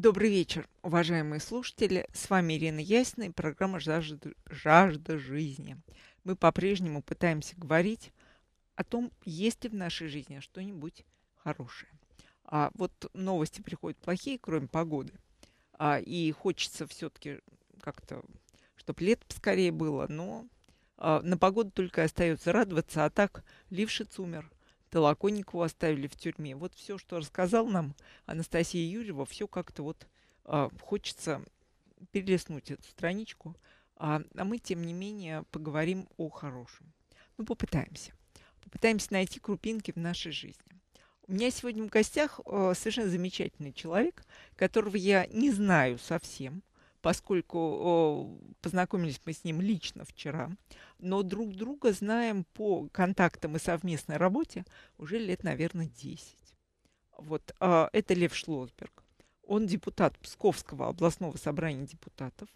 Добрый вечер, уважаемые слушатели. С вами Ирина Ясина и программа «Жажда, «Жажда жизни». Мы по-прежнему пытаемся говорить о том, есть ли в нашей жизни что-нибудь хорошее. А вот новости приходят плохие, кроме погоды. А, и хочется все-таки как-то, чтобы лето поскорее было, но а, на погоду только остается радоваться, а так лившиц умер, Толоконникову оставили в тюрьме. Вот все, что рассказал нам Анастасия Юрьева, все как-то вот а, хочется перелистнуть эту страничку. А, а мы, тем не менее, поговорим о хорошем. Ну, попытаемся. Попытаемся найти крупинки в нашей жизни. У меня сегодня в гостях э, совершенно замечательный человек, которого я не знаю совсем поскольку познакомились мы с ним лично вчера, но друг друга знаем по контактам и совместной работе уже лет, наверное, 10. Вот а, это Лев Шлосберг. Он депутат Псковского областного собрания депутатов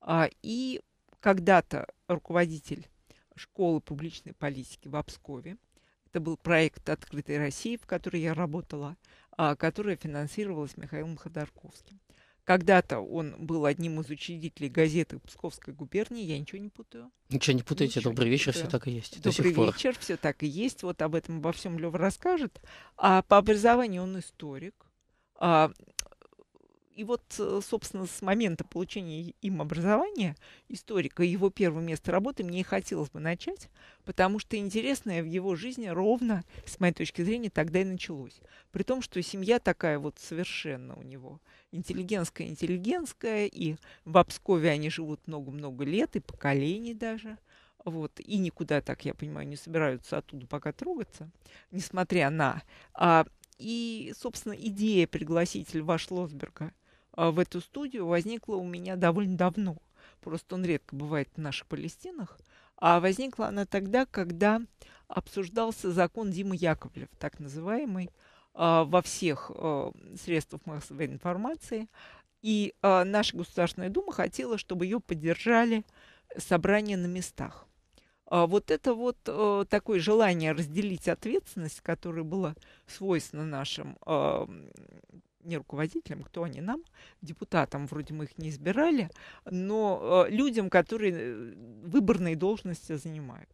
а, и когда-то руководитель школы публичной политики в Пскове. Это был проект «Открытой России», в которой я работала, а, которая финансировалась Михаилом Ходорковским. Когда-то он был одним из учредителей газеты Псковской губернии, я ничего не путаю. Ничего ну, не путаете, ничего добрый не вечер, путаю. все так и есть. Добрый до вечер, пор. все так и есть. Вот об этом обо всем Лев расскажет. А по образованию он историк. А, и вот, э, собственно, с момента получения им образования историка, его первое место работы мне и хотелось бы начать, потому что интересное в его жизни ровно, с моей точки зрения, тогда и началось. При том, что семья такая вот совершенно у него интеллигентская, интеллигентская, и в Обскове они живут много-много лет, и поколений даже вот, и никуда, так я понимаю, не собираются оттуда пока трогаться, несмотря на... А, и, собственно, идея пригласить Льва Шлосберга – а, в эту студию возникла у меня довольно давно. Просто он редко бывает в наших Палестинах. А возникла она тогда, когда обсуждался закон Димы Яковлев, так называемый, а, во всех а, средствах массовой информации. И наша Государственная Дума хотела, чтобы ее поддержали собрания на местах. Вот это вот такое желание разделить ответственность, которое было свойственно нашим не руководителям, кто они нам, депутатам, вроде мы их не избирали, но э, людям, которые э, выборные должности занимают.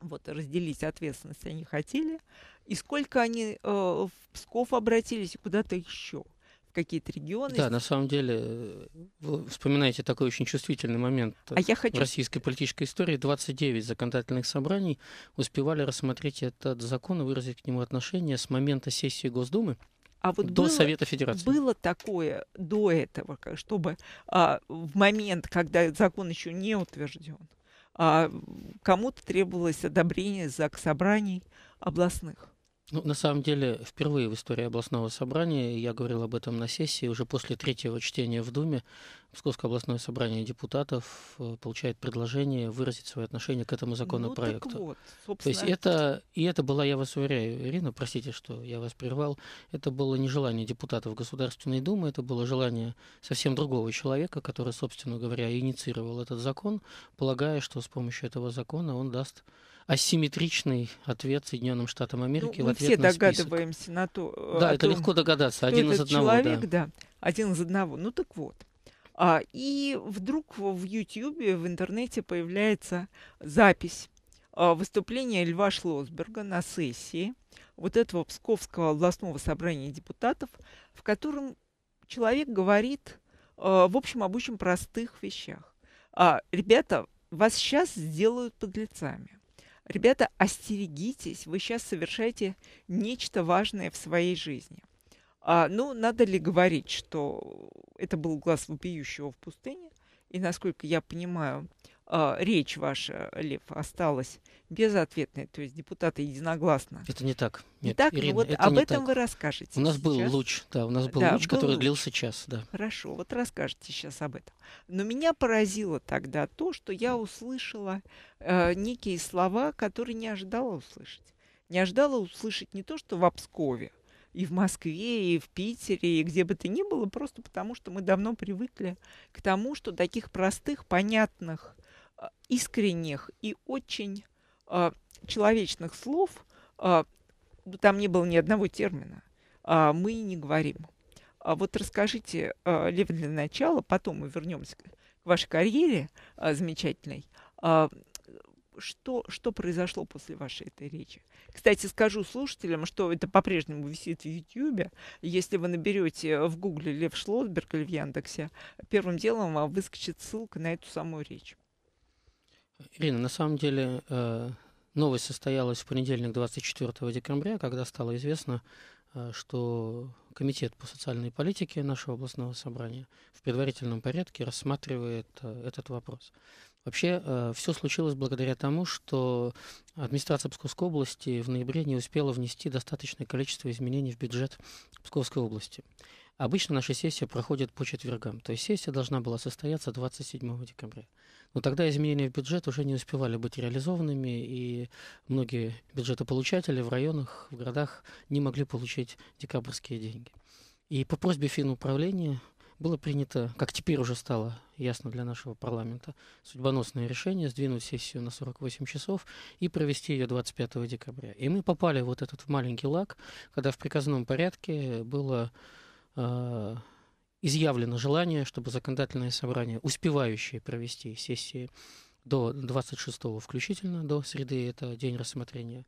Вот, разделить ответственность они хотели. И сколько они э, в Псков обратились и куда-то еще, в какие-то регионы. Да, на самом деле, вы вспоминаете такой очень чувствительный момент а я хочу... в российской политической истории. 29 законодательных собраний успевали рассмотреть этот закон и выразить к нему отношение с момента сессии Госдумы а вот до было, Совета Федерации. Было такое до этого, чтобы а, в момент, когда закон еще не утвержден, а, кому-то требовалось одобрение ЗАГС собраний областных. Ну, на самом деле, впервые в истории областного собрания, я говорил об этом на сессии, уже после третьего чтения в Думе, Псковское областное собрание депутатов э, получает предложение выразить свое отношение к этому законопроекту. Ну, так вот, собственно... То есть это, и это было, я вас уверяю, Ирина, простите, что я вас прервал, это было не желание депутатов Государственной Думы, это было желание совсем другого человека, который, собственно говоря, инициировал этот закон, полагая, что с помощью этого закона он даст асимметричный ответ Соединенным Штатам ну, Америки ну, в ответ все на список. догадываемся на то. Э, да, это том, легко догадаться. Один из одного. Человек, да. да. Один из одного. Ну так вот. А, и вдруг в YouTube, в интернете появляется запись а, выступления Льва Шлосберга на сессии вот этого Псковского областного собрания депутатов, в котором человек говорит а, в общем об очень простых вещах. Ребята, вас сейчас сделают под лицами. Ребята, остерегитесь, вы сейчас совершаете нечто важное в своей жизни. А, ну, надо ли говорить, что это был глаз вопиющего в пустыне? И, насколько я понимаю, а, речь ваша, Лев, осталась безответной, то есть депутаты единогласно. Это не так. Нет, не так, Ирина, вот это об этом так. вы расскажете. У нас сейчас. был луч, да, у нас был да, луч, был который луч. длился час, да. Хорошо, вот расскажите сейчас об этом. Но меня поразило тогда то, что я услышала э, некие слова, которые не ожидала услышать. Не ожидала услышать не то, что в Обскове, и в Москве, и в Питере, и где бы то ни было, просто потому что мы давно привыкли к тому, что таких простых, понятных, а, искренних и очень э, человечных слов, э, там не было ни одного термина, э, мы не говорим. А вот расскажите, э, Лев, для начала, потом мы вернемся к вашей карьере э, замечательной что, что произошло после вашей этой речи. Кстати, скажу слушателям, что это по-прежнему висит в Ютьюбе. Если вы наберете в Гугле Лев Шлотберг или в Яндексе, первым делом вам выскочит ссылка на эту самую речь. Ирина, на самом деле э, новость состоялась в понедельник 24 декабря, когда стало известно, э, что Комитет по социальной политике нашего областного собрания в предварительном порядке рассматривает э, этот вопрос. Вообще, э, все случилось благодаря тому, что администрация Псковской области в ноябре не успела внести достаточное количество изменений в бюджет Псковской области. Обычно наша сессия проходит по четвергам, то есть сессия должна была состояться 27 декабря. Но тогда изменения в бюджет уже не успевали быть реализованными, и многие бюджетополучатели в районах, в городах не могли получить декабрьские деньги. И по просьбе Финуправления было принято, как теперь уже стало ясно для нашего парламента, судьбоносное решение сдвинуть сессию на 48 часов и провести ее 25 декабря. И мы попали вот этот маленький лак, когда в приказном порядке было э, изъявлено желание, чтобы законодательное собрание, успевающее провести сессии до 26 включительно, до среды, это день рассмотрения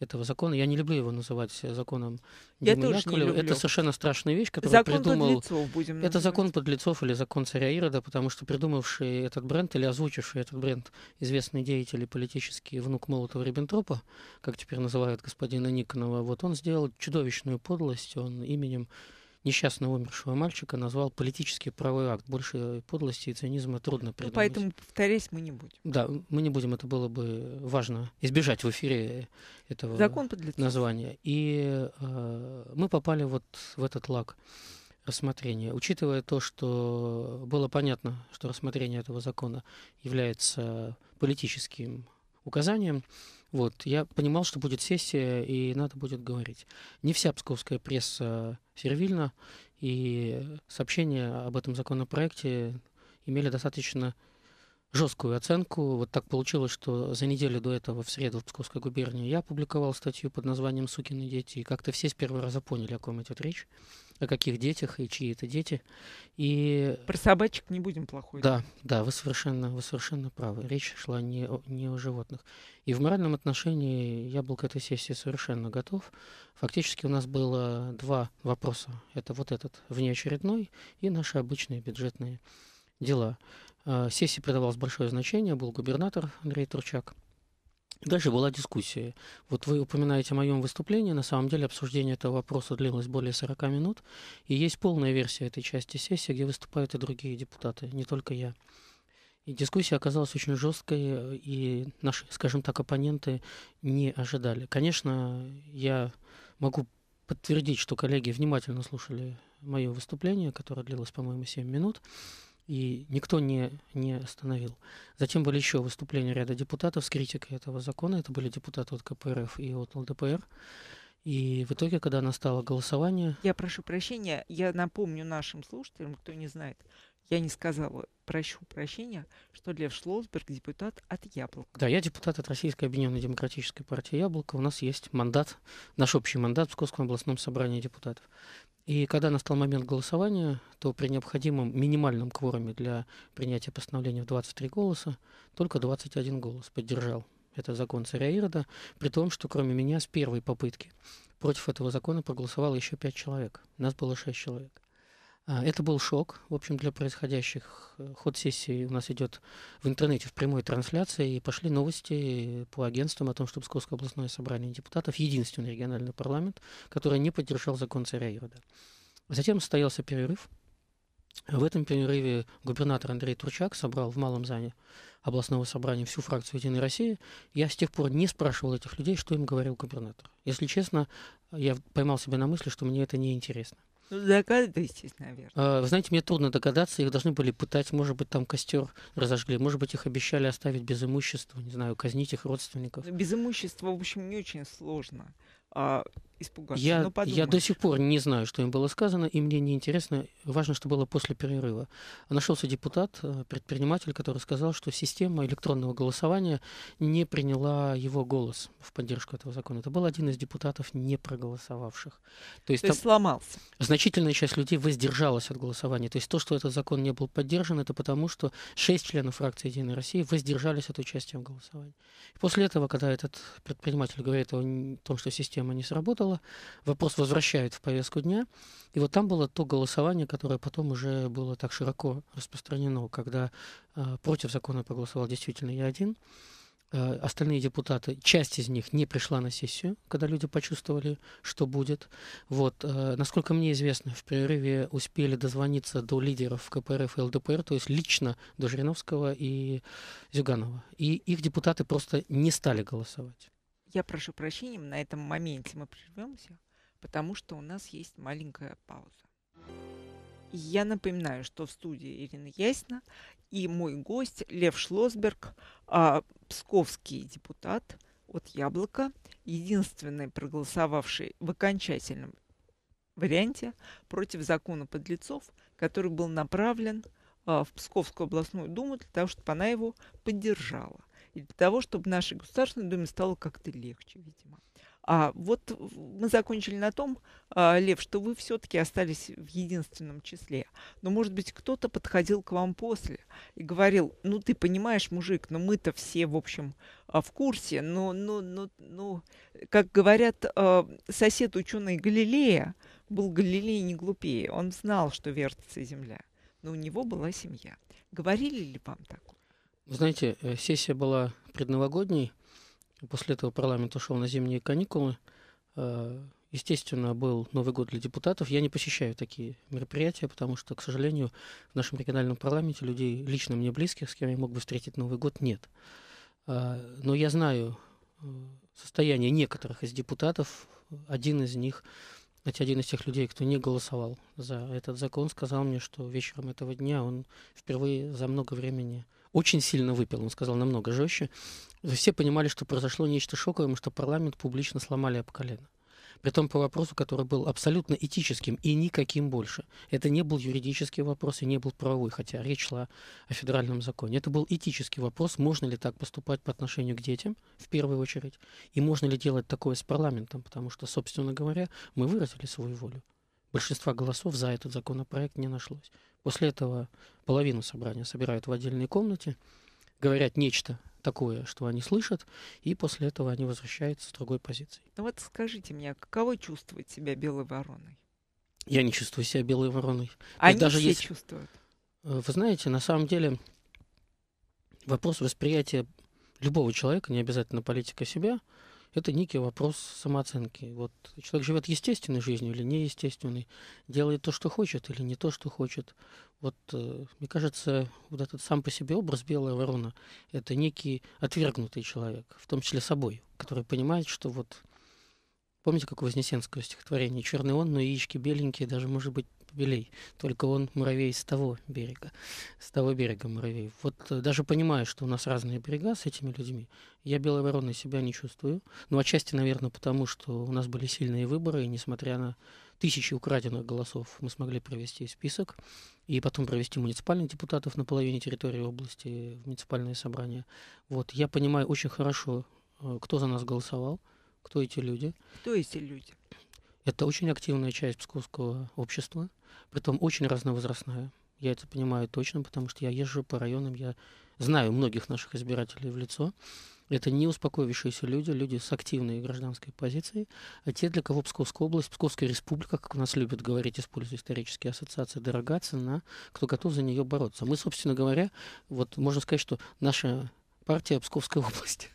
этого закона. Я не люблю его называть э, законом Я тоже Не люблю. Это совершенно страшная вещь, которую закон придумал... Подлецов будем это закон подлецов или закон царя Ирода, потому что придумавший этот бренд или озвучивший этот бренд известный деятель и политический внук Молотова-Риббентропа, как теперь называют господина Никонова, вот он сделал чудовищную подлость, он именем несчастного умершего мальчика назвал политический правый акт. Больше подлости и цинизма трудно ну, придумать. поэтому повторять мы не будем. Да, мы не будем, это было бы важно избежать в эфире этого Закон названия. И э, мы попали вот в этот лак рассмотрения. Учитывая то, что было понятно, что рассмотрение этого закона является политическим указанием, вот, я понимал, что будет сессия и надо будет говорить. Не вся псковская пресса сервильно, и сообщения об этом законопроекте имели достаточно жесткую оценку. Вот так получилось, что за неделю до этого, в среду в Псковской губернии, я опубликовал статью под названием «Сукины дети», и как-то все с первого раза поняли, о ком идет речь о каких детях и чьи это дети. И... Про собачек не будем плохой. Да, да, вы совершенно, вы совершенно правы. Речь шла не о, не о животных. И в моральном отношении я был к этой сессии совершенно готов. Фактически у нас было два вопроса. Это вот этот внеочередной и наши обычные бюджетные дела. Э, сессии придавалось большое значение, был губернатор Андрей Турчак – Дальше была дискуссия. Вот вы упоминаете о моем выступлении. На самом деле обсуждение этого вопроса длилось более 40 минут. И есть полная версия этой части сессии, где выступают и другие депутаты, не только я. И дискуссия оказалась очень жесткой, и наши, скажем так, оппоненты не ожидали. Конечно, я могу подтвердить, что коллеги внимательно слушали мое выступление, которое длилось, по-моему, 7 минут и никто не, не остановил. Затем были еще выступления ряда депутатов с критикой этого закона. Это были депутаты от КПРФ и от ЛДПР. И в итоге, когда настало голосование... Я прошу прощения, я напомню нашим слушателям, кто не знает, я не сказала, прошу прощения, что Лев Шлосберг депутат от Яблока. Да, я депутат от Российской Объединенной Демократической партии Яблоко. У нас есть мандат, наш общий мандат в Псковском областном собрании депутатов. И когда настал момент голосования, то при необходимом минимальном кворуме для принятия постановления в 23 голоса только 21 голос поддержал этот закон царя Ирода, при том, что кроме меня с первой попытки против этого закона проголосовало еще 5 человек. Нас было 6 человек. А, это был шок, в общем, для происходящих. Э, ход сессии у нас идет в интернете в прямой трансляции, и пошли новости по агентствам о том, что Псковское областное собрание депутатов – единственный региональный парламент, который не поддержал закон царя Ирода. Затем состоялся перерыв. В этом перерыве губернатор Андрей Турчак собрал в малом зале областного собрания всю фракцию «Единой России». Я с тех пор не спрашивал этих людей, что им говорил губернатор. Если честно, я поймал себя на мысли, что мне это не интересно. Ну, догадываетесь, наверное. А, вы знаете, мне трудно догадаться, их должны были пытать, может быть, там костер разожгли, может быть, их обещали оставить без имущества, не знаю, казнить их родственников. Без имущества, в общем, не очень сложно. А, испугаться. Я, ну, я до сих пор не знаю, что им было сказано, и мне неинтересно. Важно, что было после перерыва. Нашелся депутат, э, предприниматель, который сказал, что система электронного голосования не приняла его голос в поддержку этого закона. Это был один из депутатов, не проголосовавших. То есть, то есть сломался. Значительная часть людей воздержалась от голосования. То есть то, что этот закон не был поддержан, это потому, что шесть членов фракции «Единой России» воздержались от участия в голосовании. И после этого, когда этот предприниматель говорит о том, что система не сработала, работала, вопрос возвращает в повестку дня. И вот там было то голосование, которое потом уже было так широко распространено, когда э, против закона проголосовал действительно я один. Э, остальные депутаты, часть из них не пришла на сессию, когда люди почувствовали, что будет. Вот, э, насколько мне известно, в перерыве успели дозвониться до лидеров КПРФ и ЛДПР, то есть лично до Жириновского и Зюганова. И их депутаты просто не стали голосовать. Я прошу прощения, на этом моменте мы прервемся, потому что у нас есть маленькая пауза. Я напоминаю, что в студии Ирина Ясина и мой гость Лев Шлосберг, а, псковский депутат от «Яблока», единственный проголосовавший в окончательном варианте против закона подлецов, который был направлен а, в Псковскую областную думу для того, чтобы она его поддержала и для того, чтобы нашей Государственной Думе стало как-то легче, видимо. А вот мы закончили на том, а, Лев, что вы все-таки остались в единственном числе. Но, может быть, кто-то подходил к вам после и говорил, ну, ты понимаешь, мужик, но ну, мы-то все, в общем, а, в курсе. Но, но, но, но, как говорят а, сосед ученый Галилея, был Галилей не глупее, он знал, что вертится Земля. Но у него была семья. Говорили ли вам такое? Вы знаете, э, сессия была предновогодней, после этого парламент ушел на зимние каникулы. Э, естественно, был Новый год для депутатов. Я не посещаю такие мероприятия, потому что, к сожалению, в нашем региональном парламенте людей лично мне близких, с кем я мог бы встретить Новый год, нет. Э, но я знаю состояние некоторых из депутатов. Один из них, хотя один из тех людей, кто не голосовал за этот закон, сказал мне, что вечером этого дня он впервые за много времени очень сильно выпил, он сказал намного жестче. Все понимали, что произошло нечто шоковое, что парламент публично сломали об колено. Притом по вопросу, который был абсолютно этическим и никаким больше. Это не был юридический вопрос и не был правовой, хотя речь шла о федеральном законе. Это был этический вопрос, можно ли так поступать по отношению к детям, в первую очередь, и можно ли делать такое с парламентом, потому что, собственно говоря, мы выразили свою волю. Большинства голосов за этот законопроект не нашлось. После этого половину собрания собирают в отдельной комнате, говорят нечто такое, что они слышат, и после этого они возвращаются с другой позиции. Ну вот скажите мне, а каково чувствует себя белой вороной? Я не чувствую себя белой вороной. Они даже все если... чувствуют. Э, вы знаете, на самом деле вопрос восприятия любого человека, не обязательно политика себя – это некий вопрос самооценки. Вот человек живет естественной жизнью или неестественной, делает то, что хочет, или не то, что хочет. Вот, э, мне кажется, вот этот сам по себе образ белая ворона – это некий отвергнутый человек, в том числе собой, который понимает, что вот Помните, как у Вознесенского стихотворение? «Черный он, но яички беленькие, даже, может быть, белей. Только он муравей с того берега, с того берега муравей. Вот э, даже понимая, что у нас разные берега с этими людьми, я белой вороной себя не чувствую. Ну, отчасти, наверное, потому что у нас были сильные выборы, и несмотря на тысячи украденных голосов мы смогли провести список и потом провести муниципальных депутатов на половине территории области в муниципальное собрание. Вот, я понимаю очень хорошо, э, кто за нас голосовал, кто эти люди. Кто эти люди? Это очень активная часть псковского общества, притом очень разновозрастная. Я это понимаю точно, потому что я езжу по районам, я знаю многих наших избирателей в лицо. Это не успокоившиеся люди, люди с активной гражданской позицией, а те, для кого Псковская область, Псковская республика, как у нас любят говорить, используя исторические ассоциации, дорога цена, кто готов за нее бороться. Мы, собственно говоря, вот можно сказать, что наша партия Псковской области.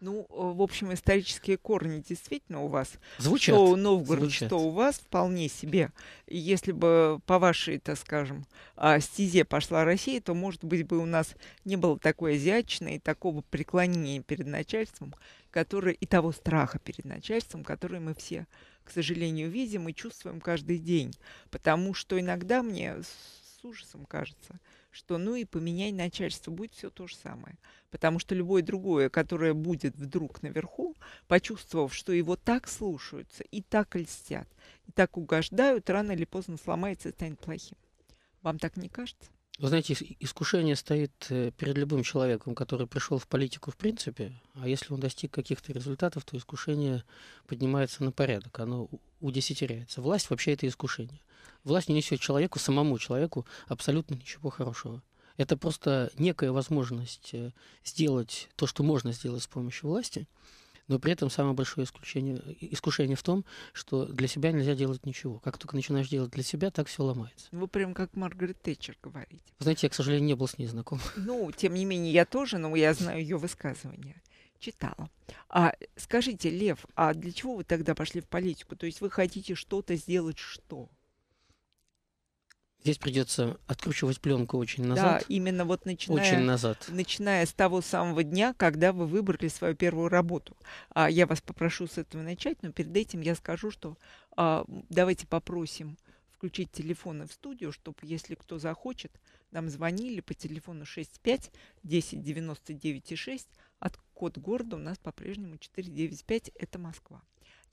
Ну, э, в общем, исторические корни действительно у вас. Звучат. Что у Новгород, звучат. что у вас вполне себе. Если бы по вашей, так скажем, а, стезе пошла Россия, то, может быть, бы у нас не было такой азиатчины и такого преклонения перед начальством, которое, и того страха перед начальством, который мы все, к сожалению, видим и чувствуем каждый день. Потому что иногда мне с ужасом кажется – что ну и поменяй начальство, будет все то же самое. Потому что любое другое, которое будет вдруг наверху, почувствовав, что его так слушаются и так льстят, и так угождают, рано или поздно сломается и станет плохим. Вам так не кажется? Вы знаете, искушение стоит э, перед любым человеком, который пришел в политику в принципе, а если он достиг каких-то результатов, то искушение поднимается на порядок, оно удесятеряется. Власть вообще это искушение власть не несет человеку, самому человеку, абсолютно ничего хорошего. Это просто некая возможность э, сделать то, что можно сделать с помощью власти, но при этом самое большое исключение, искушение в том, что для себя нельзя делать ничего. Как только начинаешь делать для себя, так все ломается. Вы прям как Маргарет Тэтчер говорите. знаете, я, к сожалению, не был с ней знаком. Ну, тем не менее, я тоже, но я знаю ее высказывания. Читала. А скажите, Лев, а для чего вы тогда пошли в политику? То есть вы хотите что-то сделать, что? Здесь придется откручивать пленку очень назад. Да, именно вот начиная, очень назад. начиная с того самого дня, когда вы выбрали свою первую работу. А я вас попрошу с этого начать, но перед этим я скажу, что а, давайте попросим включить телефоны в студию, чтобы, если кто захочет, нам звонили по телефону 65 10 99 и 6. От код города у нас по-прежнему 495, это Москва.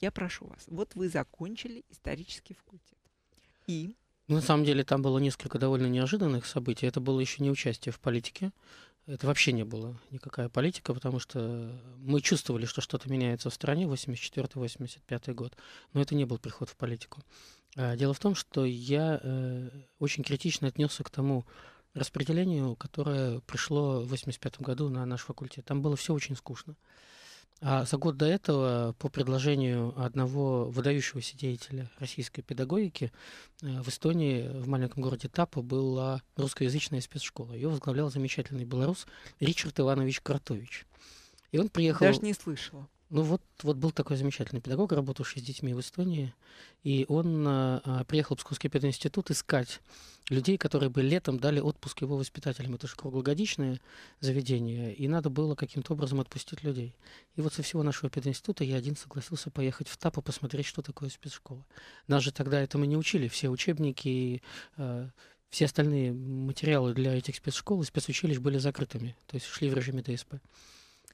Я прошу вас, вот вы закончили исторический факультет. И ну, на самом деле там было несколько довольно неожиданных событий. Это было еще не участие в политике. Это вообще не было никакая политика, потому что мы чувствовали, что что-то меняется в стране, 84-85 год, но это не был приход в политику. А, дело в том, что я э, очень критично отнесся к тому распределению, которое пришло в 85 году на наш факультет. Там было все очень скучно. А за год до этого, по предложению одного выдающегося деятеля российской педагогики, э, в Эстонии, в маленьком городе Тапа, была русскоязычная спецшкола. Ее возглавлял замечательный белорус Ричард Иванович Кратович. И он приехал... Даже не слышала. Ну вот, вот был такой замечательный педагог, работавший с детьми в Эстонии, и он а, а, приехал в Псковский пединститут искать людей, которые бы летом дали отпуск его воспитателям. Это же круглогодичное заведение, и надо было каким-то образом отпустить людей. И вот со всего нашего пединститута я один согласился поехать в ТАП и посмотреть, что такое спецшкола. Нас же тогда этому не учили, все учебники и... А, все остальные материалы для этих спецшкол и спецучилищ были закрытыми, то есть шли в режиме ДСП.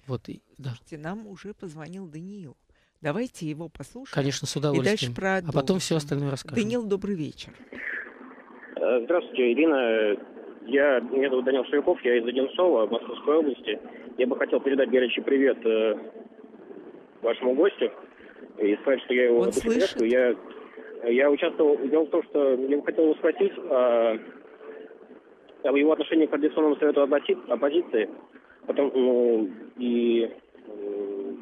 Вот, и, да. Слушайте, нам уже позвонил Даниил. Давайте его послушаем. Конечно, с удовольствием. И дальше продолжим. А потом все остальное расскажем. Даниил, добрый вечер. Э, здравствуйте, Ирина. Я, меня зовут Данил Ширюков, я из Одинцова, Московской области. Я бы хотел передать горячий привет э, вашему гостю и сказать, что я его Он слышит? Я, я участвовал, дело в том, что я бы хотел его спросить о, а, о его отношении к Координационному совету оппози, оппозиции. Потом, ну, и э,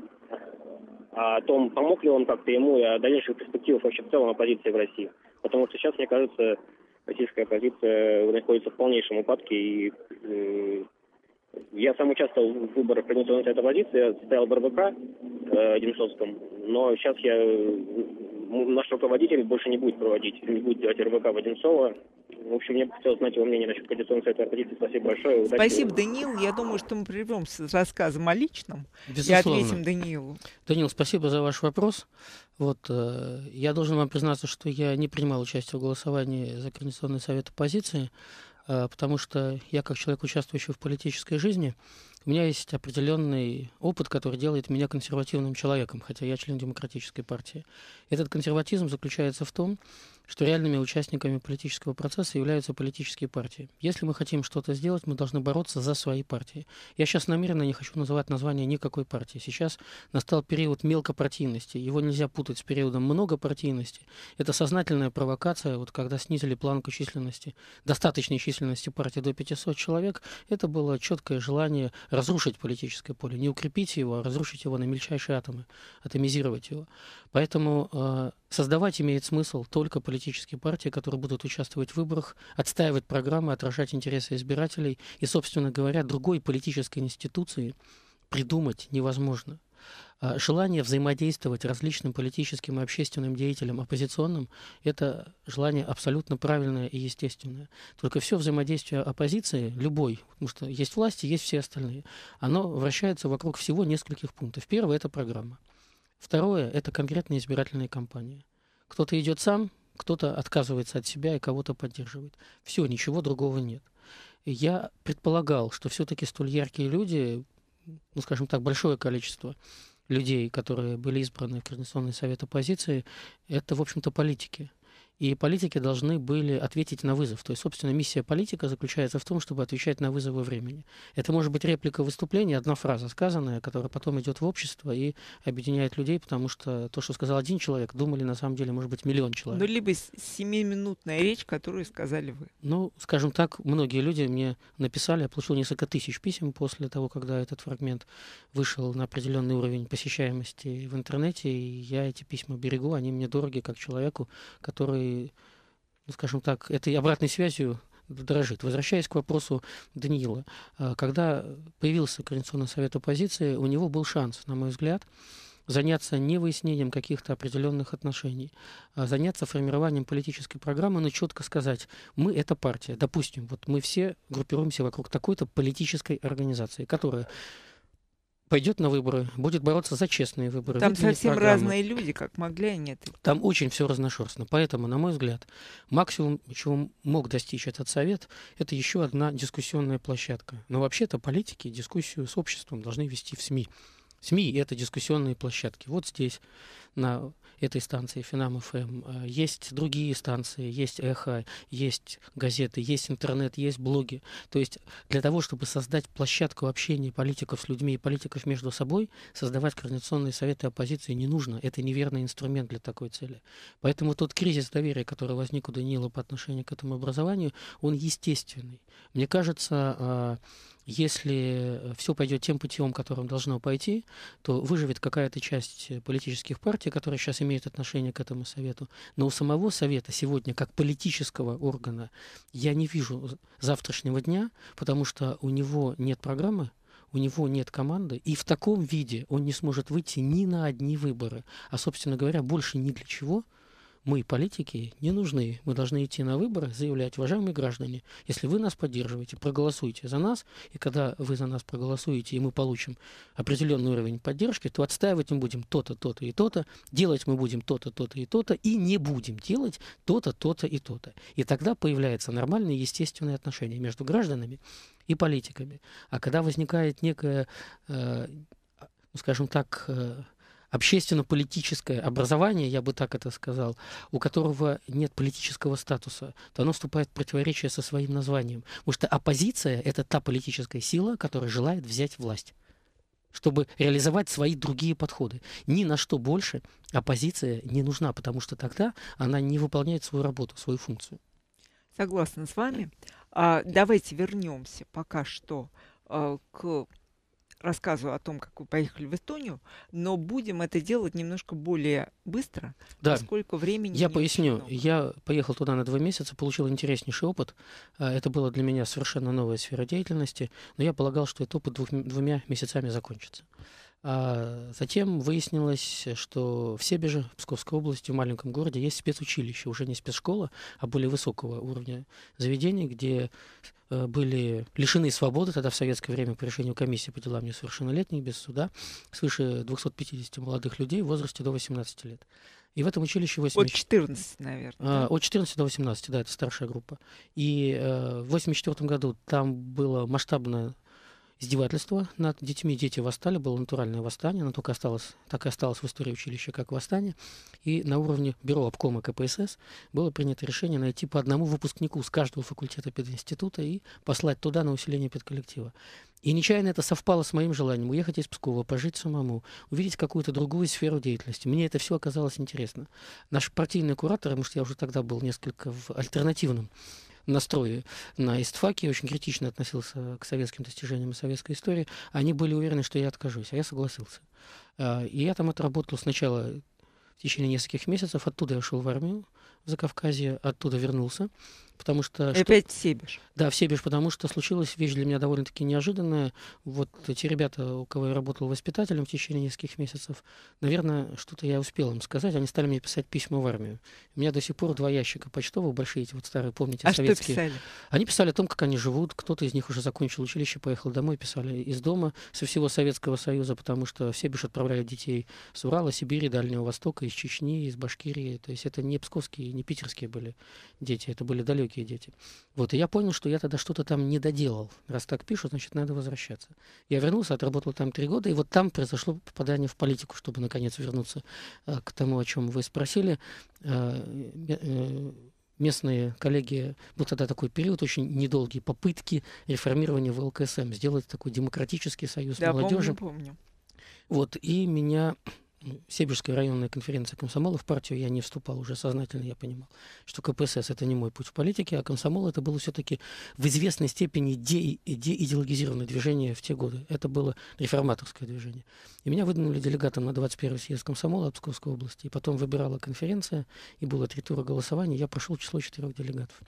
а о том, помог ли он как-то ему и о дальнейших перспективах вообще в целом оппозиции в России. Потому что сейчас, мне кажется, российская оппозиция находится в полнейшем упадке. И э, я сам участвовал в выборах принятия от оппозиции, я стоял в РБК э, но сейчас я э, ну, наш руководитель больше не будет проводить, не будет делать РВК Воденцова. В общем, мне бы хотелось знать его мнение насчет коалиционного совета оппозиции. Спасибо большое. Удачи. Спасибо, Даниил. Я думаю, что мы прервем с рассказом о личном Безусловно. и ответим Даниилу. Даниил, спасибо за ваш вопрос. Вот, э, я должен вам признаться, что я не принимал участие в голосовании за Координационный совет оппозиции, э, потому что я, как человек, участвующий в политической жизни, у меня есть определенный опыт, который делает меня консервативным человеком, хотя я член демократической партии. Этот консерватизм заключается в том, что реальными участниками политического процесса являются политические партии. Если мы хотим что-то сделать, мы должны бороться за свои партии. Я сейчас намеренно не хочу называть название никакой партии. Сейчас настал период мелкопартийности. Его нельзя путать с периодом многопартийности. Это сознательная провокация, вот когда снизили планку численности, достаточной численности партии до 500 человек, это было четкое желание разрушить политическое поле, не укрепить его, а разрушить его на мельчайшие атомы, атомизировать его. Поэтому э, создавать имеет смысл только политические политические партии, которые будут участвовать в выборах, отстаивать программы, отражать интересы избирателей. И, собственно говоря, другой политической институции придумать невозможно. А, желание взаимодействовать различным политическим и общественным деятелям, оппозиционным, это желание абсолютно правильное и естественное. Только все взаимодействие оппозиции, любой, потому что есть власти, есть все остальные, оно вращается вокруг всего нескольких пунктов. Первое – это программа. Второе – это конкретные избирательные кампании. Кто-то идет сам, кто-то отказывается от себя и кого-то поддерживает. Все, ничего другого нет. Я предполагал, что все-таки столь яркие люди, ну, скажем так, большое количество людей, которые были избраны в Координационный совет оппозиции, это, в общем-то, политики. И политики должны были ответить на вызов. То есть, собственно, миссия политика заключается в том, чтобы отвечать на вызовы времени. Это может быть реплика выступления, одна фраза сказанная, которая потом идет в общество и объединяет людей, потому что то, что сказал один человек, думали на самом деле, может быть, миллион человек. Ну, либо семиминутная речь, которую сказали вы. Ну, скажем так, многие люди мне написали, я получил несколько тысяч писем после того, когда этот фрагмент вышел на определенный уровень посещаемости в интернете, и я эти письма берегу, они мне дороги как человеку, который ну, скажем так, этой обратной связью дрожит. Возвращаясь к вопросу Даниила, а, когда появился Координационный совет оппозиции, у него был шанс, на мой взгляд, заняться не выяснением каких-то определенных отношений, а заняться формированием политической программы, но четко сказать, мы это партия. Допустим, вот мы все группируемся вокруг такой-то политической организации, которая пойдет на выборы, будет бороться за честные выборы. Там совсем программы. разные люди, как могли, они это. Там очень все разношерстно. Поэтому, на мой взгляд, максимум, чего мог достичь этот совет, это еще одна дискуссионная площадка. Но вообще-то политики дискуссию с обществом должны вести в СМИ. СМИ – это дискуссионные площадки. Вот здесь, на этой станции Финам-ФМ, э, есть другие станции, есть Эхо, есть газеты, есть интернет, есть блоги. То есть для того, чтобы создать площадку общения политиков с людьми и политиков между собой, создавать координационные советы оппозиции не нужно. Это неверный инструмент для такой цели. Поэтому тот кризис доверия, который возник у Даниила по отношению к этому образованию, он естественный. Мне кажется, э, если все пойдет тем путем, которым должно пойти, то выживет какая-то часть политических партий, которые сейчас имеют отношение к этому совету. Но у самого совета сегодня, как политического органа, я не вижу завтрашнего дня, потому что у него нет программы, у него нет команды, и в таком виде он не сможет выйти ни на одни выборы, а, собственно говоря, больше ни для чего – мы, политики, не нужны. Мы должны идти на выборы, заявлять, уважаемые граждане, если вы нас поддерживаете, проголосуйте за нас, и когда вы за нас проголосуете, и мы получим определенный уровень поддержки, то отстаивать мы будем то-то, то-то и то-то, делать мы будем то-то, то-то и то-то, и не будем делать то-то, то-то и то-то. И тогда появляется нормальное естественное отношение между гражданами и политиками. А когда возникает некое, э, ну, скажем так, э, общественно-политическое образование, я бы так это сказал, у которого нет политического статуса, то оно вступает в противоречие со своим названием. Потому что оппозиция — это та политическая сила, которая желает взять власть чтобы реализовать свои другие подходы. Ни на что больше оппозиция не нужна, потому что тогда она не выполняет свою работу, свою функцию. Согласна с вами. А, давайте вернемся пока что а, к рассказываю о том, как вы поехали в Эстонию, но будем это делать немножко более быстро, да. поскольку времени. Я поясню. Много. Я поехал туда на два месяца, получил интереснейший опыт. Э, это было для меня совершенно новая сфера деятельности, но я полагал, что этот опыт двух, двумя месяцами закончится. А затем выяснилось, что в Себеже, в Псковской области, в маленьком городе, есть спецучилище, уже не спецшкола, а более высокого уровня заведения, где э, были лишены свободы тогда в советское время по решению комиссии по делам несовершеннолетних без суда свыше 250 молодых людей в возрасте до 18 лет. И в этом училище 8... От 14, наверное. А, да? От 14 до 18, да, это старшая группа. И э, в 1984 году там было масштабное издевательство над детьми. Дети восстали, было натуральное восстание, оно только осталось, так и осталось в истории училища как восстание. И на уровне бюро обкома КПСС было принято решение найти по одному выпускнику с каждого факультета пединститута и послать туда на усиление педколлектива. И нечаянно это совпало с моим желанием уехать из Пскова, пожить самому, увидеть какую-то другую сферу деятельности. Мне это все оказалось интересно. Наш партийный куратор, потому что я уже тогда был несколько в альтернативном настрое на истфаке, очень критично относился к советским достижениям и советской истории, они были уверены, что я откажусь, а я согласился. А, и я там отработал сначала в течение нескольких месяцев, оттуда я шел в армию в Закавказье, оттуда вернулся, потому что... И опять в Себеж. Да, в Себеж, потому что случилась вещь для меня довольно-таки неожиданная. Вот эти ребята, у кого я работал воспитателем в течение нескольких месяцев, наверное, что-то я успел им сказать. Они стали мне писать письма в армию. У меня до сих пор два ящика почтовых, большие эти вот старые, помните, а советские. Что писали? Они писали о том, как они живут. Кто-то из них уже закончил училище, поехал домой, писали из дома, со всего Советского Союза, потому что в Себеж отправляли детей с Урала, Сибири, Дальнего Востока, из Чечни, из Башкирии. То есть это не псковские, не питерские были дети, это были далекие двоечеловекие дети. Вот, и я понял, что я тогда что-то там не доделал. Раз так пишут, значит, надо возвращаться. Я вернулся, отработал там три года, и вот там произошло попадание в политику, чтобы, наконец, вернуться э, к тому, о чем вы спросили. Э, э, местные коллеги, был тогда такой период, очень недолгие попытки реформирования ВЛКСМ, сделать такой демократический союз да, молодежи. Помню, помню. Вот, и меня Сибирская районная конференция комсомола, в партию я не вступал уже сознательно, я понимал, что КПСС – это не мой путь в политике, а комсомол – это было все-таки в известной степени де- деидеологизированное движение в те годы. Это было реформаторское движение. И меня выдвинули делегатом на 21-й съезд комсомола от Псковской области. И потом выбирала конференция, и было три тура голосования, я прошел число четырех делегатов.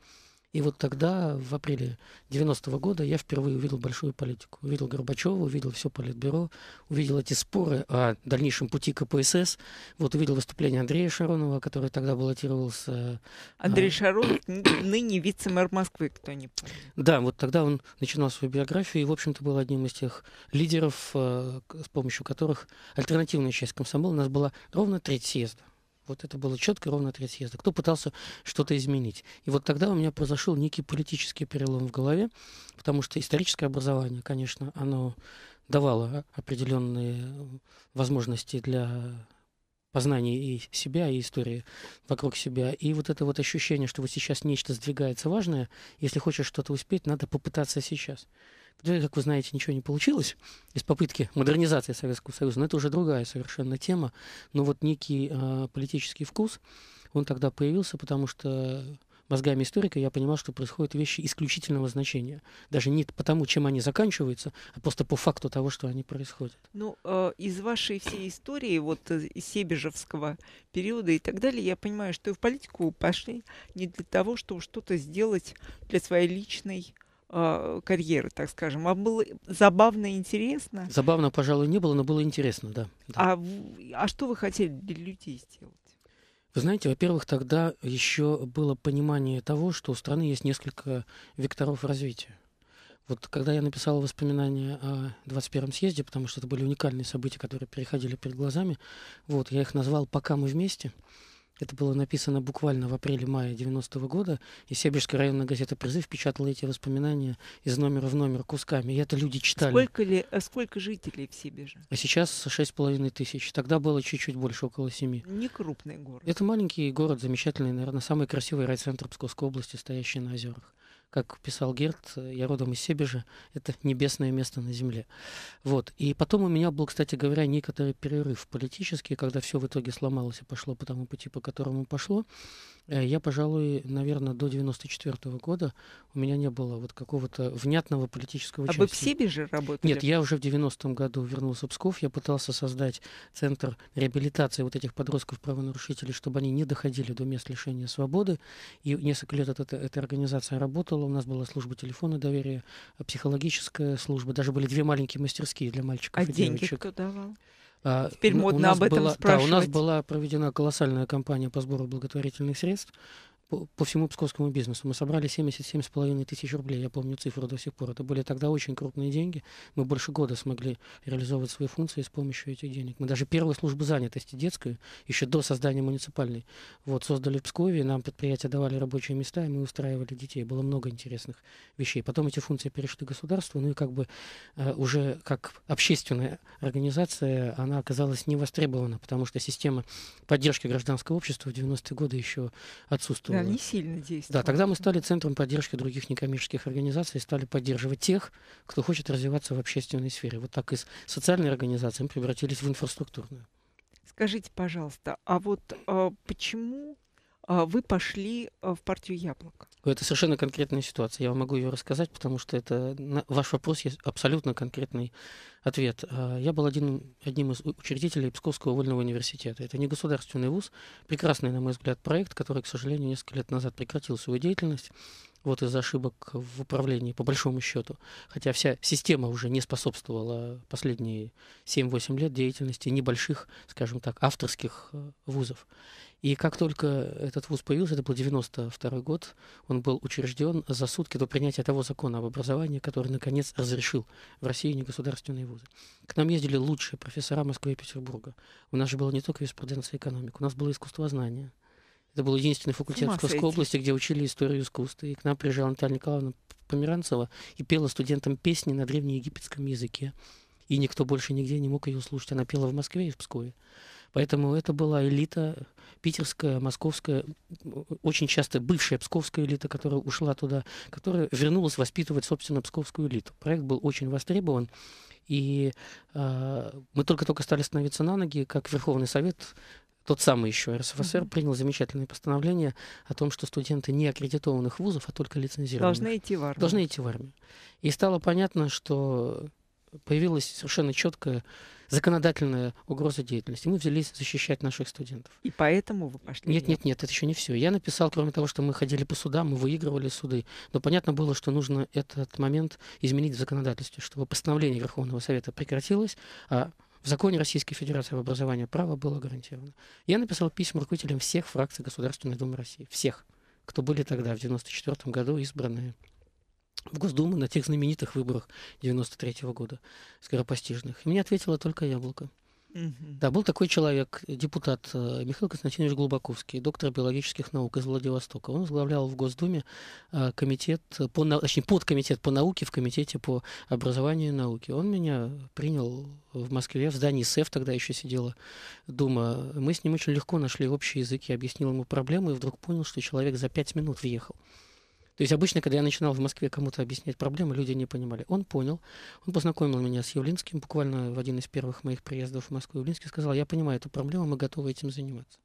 И вот тогда, в апреле 90-го года, я впервые увидел большую политику. Увидел Горбачева, увидел все Политбюро, увидел эти споры о дальнейшем пути КПСС. Вот увидел выступление Андрея Шаронова, который тогда баллотировался. А, Андрей Шаронов, ныне вице-мэр Москвы, кто не помнит. Да, вот тогда он начинал свою биографию и, в общем-то, был одним из тех лидеров, э, с помощью которых альтернативная часть комсомола у нас была ровно треть съезда. Вот это было четко, ровно треть съезда. Кто пытался что-то изменить. И вот тогда у меня произошел некий политический перелом в голове, потому что историческое образование, конечно, оно давало определенные возможности для познания и себя, и истории вокруг себя. И вот это вот ощущение, что вот сейчас нечто сдвигается важное, если хочешь что-то успеть, надо попытаться сейчас. Как вы знаете, ничего не получилось из попытки модернизации Советского Союза, но это уже другая совершенно тема. Но вот некий э, политический вкус, он тогда появился, потому что мозгами историка я понимал, что происходят вещи исключительного значения. Даже не потому, чем они заканчиваются, а просто по факту того, что они происходят. Ну, э, из вашей всей истории, вот э, из Себежевского периода и так далее, я понимаю, что вы в политику пошли не для того, чтобы что-то сделать для своей личной э, карьеры, так скажем. А было забавно и интересно? Забавно, пожалуй, не было, но было интересно, да. да. А, а что вы хотели для людей сделать? Вы знаете, во-первых, тогда еще было понимание того, что у страны есть несколько векторов развития. Вот когда я написал воспоминания о 21-м съезде, потому что это были уникальные события, которые переходили перед глазами, вот, я их назвал «Пока мы вместе». Это было написано буквально в апреле-мае 90-го года, и Сибирская районная газета «Призыв» печатала эти воспоминания из номера в номер кусками, и это люди читали. Сколько, ли, а сколько жителей в Сибиже? А сейчас шесть половиной тысяч. Тогда было чуть-чуть больше, около семи. Не крупный город. Это маленький город, замечательный, наверное, самый красивый райцентр Псковской области, стоящий на озерах как писал Герт, э, я родом из Себежа, это небесное место на земле. Вот. И потом у меня был, кстати говоря, некоторый перерыв политический, когда все в итоге сломалось и пошло по тому пути, по которому пошло. Э, я, пожалуй, наверное, до 94 -го года у меня не было вот какого-то внятного политического участия. А вы в Сибе же работали? Нет, я уже в 90-м году вернулся в Псков. Я пытался создать центр реабилитации вот этих подростков-правонарушителей, чтобы они не доходили до мест лишения свободы. И несколько лет эта, эта организация работала. У нас была служба телефона доверия, психологическая служба. Даже были две маленькие мастерские для мальчиков а и девочек. А деньги кто давал? А, Теперь ну, модно об этом была, спрашивать. Да, у нас была проведена колоссальная кампания по сбору благотворительных средств по, по всему псковскому бизнесу. Мы собрали 77,5 тысяч рублей, я помню цифру до сих пор. Это были тогда очень крупные деньги. Мы больше года смогли реализовывать свои функции с помощью этих денег. Мы даже первую службу занятости детскую, еще до создания муниципальной, вот создали в Пскове, нам предприятия давали рабочие места, и мы устраивали детей. Было много интересных вещей. Потом эти функции перешли к государству, ну и как бы э, уже как общественная организация, она оказалась не востребована, потому что система поддержки гражданского общества в 90-е годы еще отсутствовала. Да, не сильно действовало. Да, тогда мы стали центром поддержки других некоммерческих организаций, стали поддерживать тех, кто хочет развиваться в общественной сфере. Вот так из социальной организации мы превратились в инфраструктурную. Скажите, пожалуйста, а вот э, почему а, вы пошли а, в партию яблок? Это совершенно конкретная ситуация. Я вам могу ее рассказать, потому что это на ваш вопрос есть абсолютно конкретный ответ. А, я был один, одним из учредителей Псковского вольного университета. Это не государственный вуз, прекрасный, на мой взгляд, проект, который, к сожалению, несколько лет назад прекратил свою деятельность вот из ошибок в управлении, по большому счету. Хотя вся система уже не способствовала последние 7-8 лет деятельности небольших, скажем так, авторских э, вузов. И как только этот вуз появился, это был 92 год, он был учрежден за сутки до принятия того закона об образовании, который, наконец, разрешил в России негосударственные вузы. К нам ездили лучшие профессора Москвы и Петербурга. У нас же было не только юриспруденция и экономика, у нас было искусство знания – это был единственный факультет Московской области, где учили историю искусства. И к нам приезжала Наталья Николаевна Померанцева и пела студентам песни на древнеегипетском языке. И никто больше нигде не мог ее слушать. Она пела в Москве и в Пскове. Поэтому это была элита питерская, московская, очень часто бывшая псковская элита, которая ушла туда, которая вернулась воспитывать, собственно, псковскую элиту. Проект был очень востребован. И э, мы только-только стали становиться на ноги, как Верховный Совет тот самый еще РСФСР mm-hmm. принял замечательное постановление о том, что студенты не аккредитованных вузов, а только лицензированных. Должны идти в армию. Должны идти в армию. И стало понятно, что появилась совершенно четкая законодательная угроза деятельности. Мы взялись защищать наших студентов. И поэтому вы пошли? Нет, нет, нет, это еще не все. Я написал, кроме того, что мы ходили по судам, мы выигрывали суды. Но понятно было, что нужно этот момент изменить в законодательстве, чтобы постановление Верховного Совета прекратилось, а в законе Российской Федерации об образовании право было гарантировано. Я написал письма руководителям всех фракций Государственной Думы России, всех, кто были тогда, в 1994 году, избранные в Госдуму на тех знаменитых выборах 93 -го года, скоропостижных. И мне ответило только яблоко. Да, был такой человек, депутат э, Михаил Константинович Глубаковский, доктор биологических наук из Владивостока. Он возглавлял в Госдуме э, комитет, по, точнее, подкомитет по науке в Комитете по образованию и науке. Он меня принял в Москве, в здании СЭФ тогда еще сидела Дума. Мы с ним очень легко нашли общий язык, я объяснил ему проблему и вдруг понял, что человек за пять минут въехал. То есть обычно, когда я начинал в Москве кому-то объяснять проблемы, люди не понимали. Он понял, он познакомил меня с Явлинским буквально в один из первых моих приездов в Москву. Явлинский сказал, я понимаю эту проблему, мы готовы этим заниматься.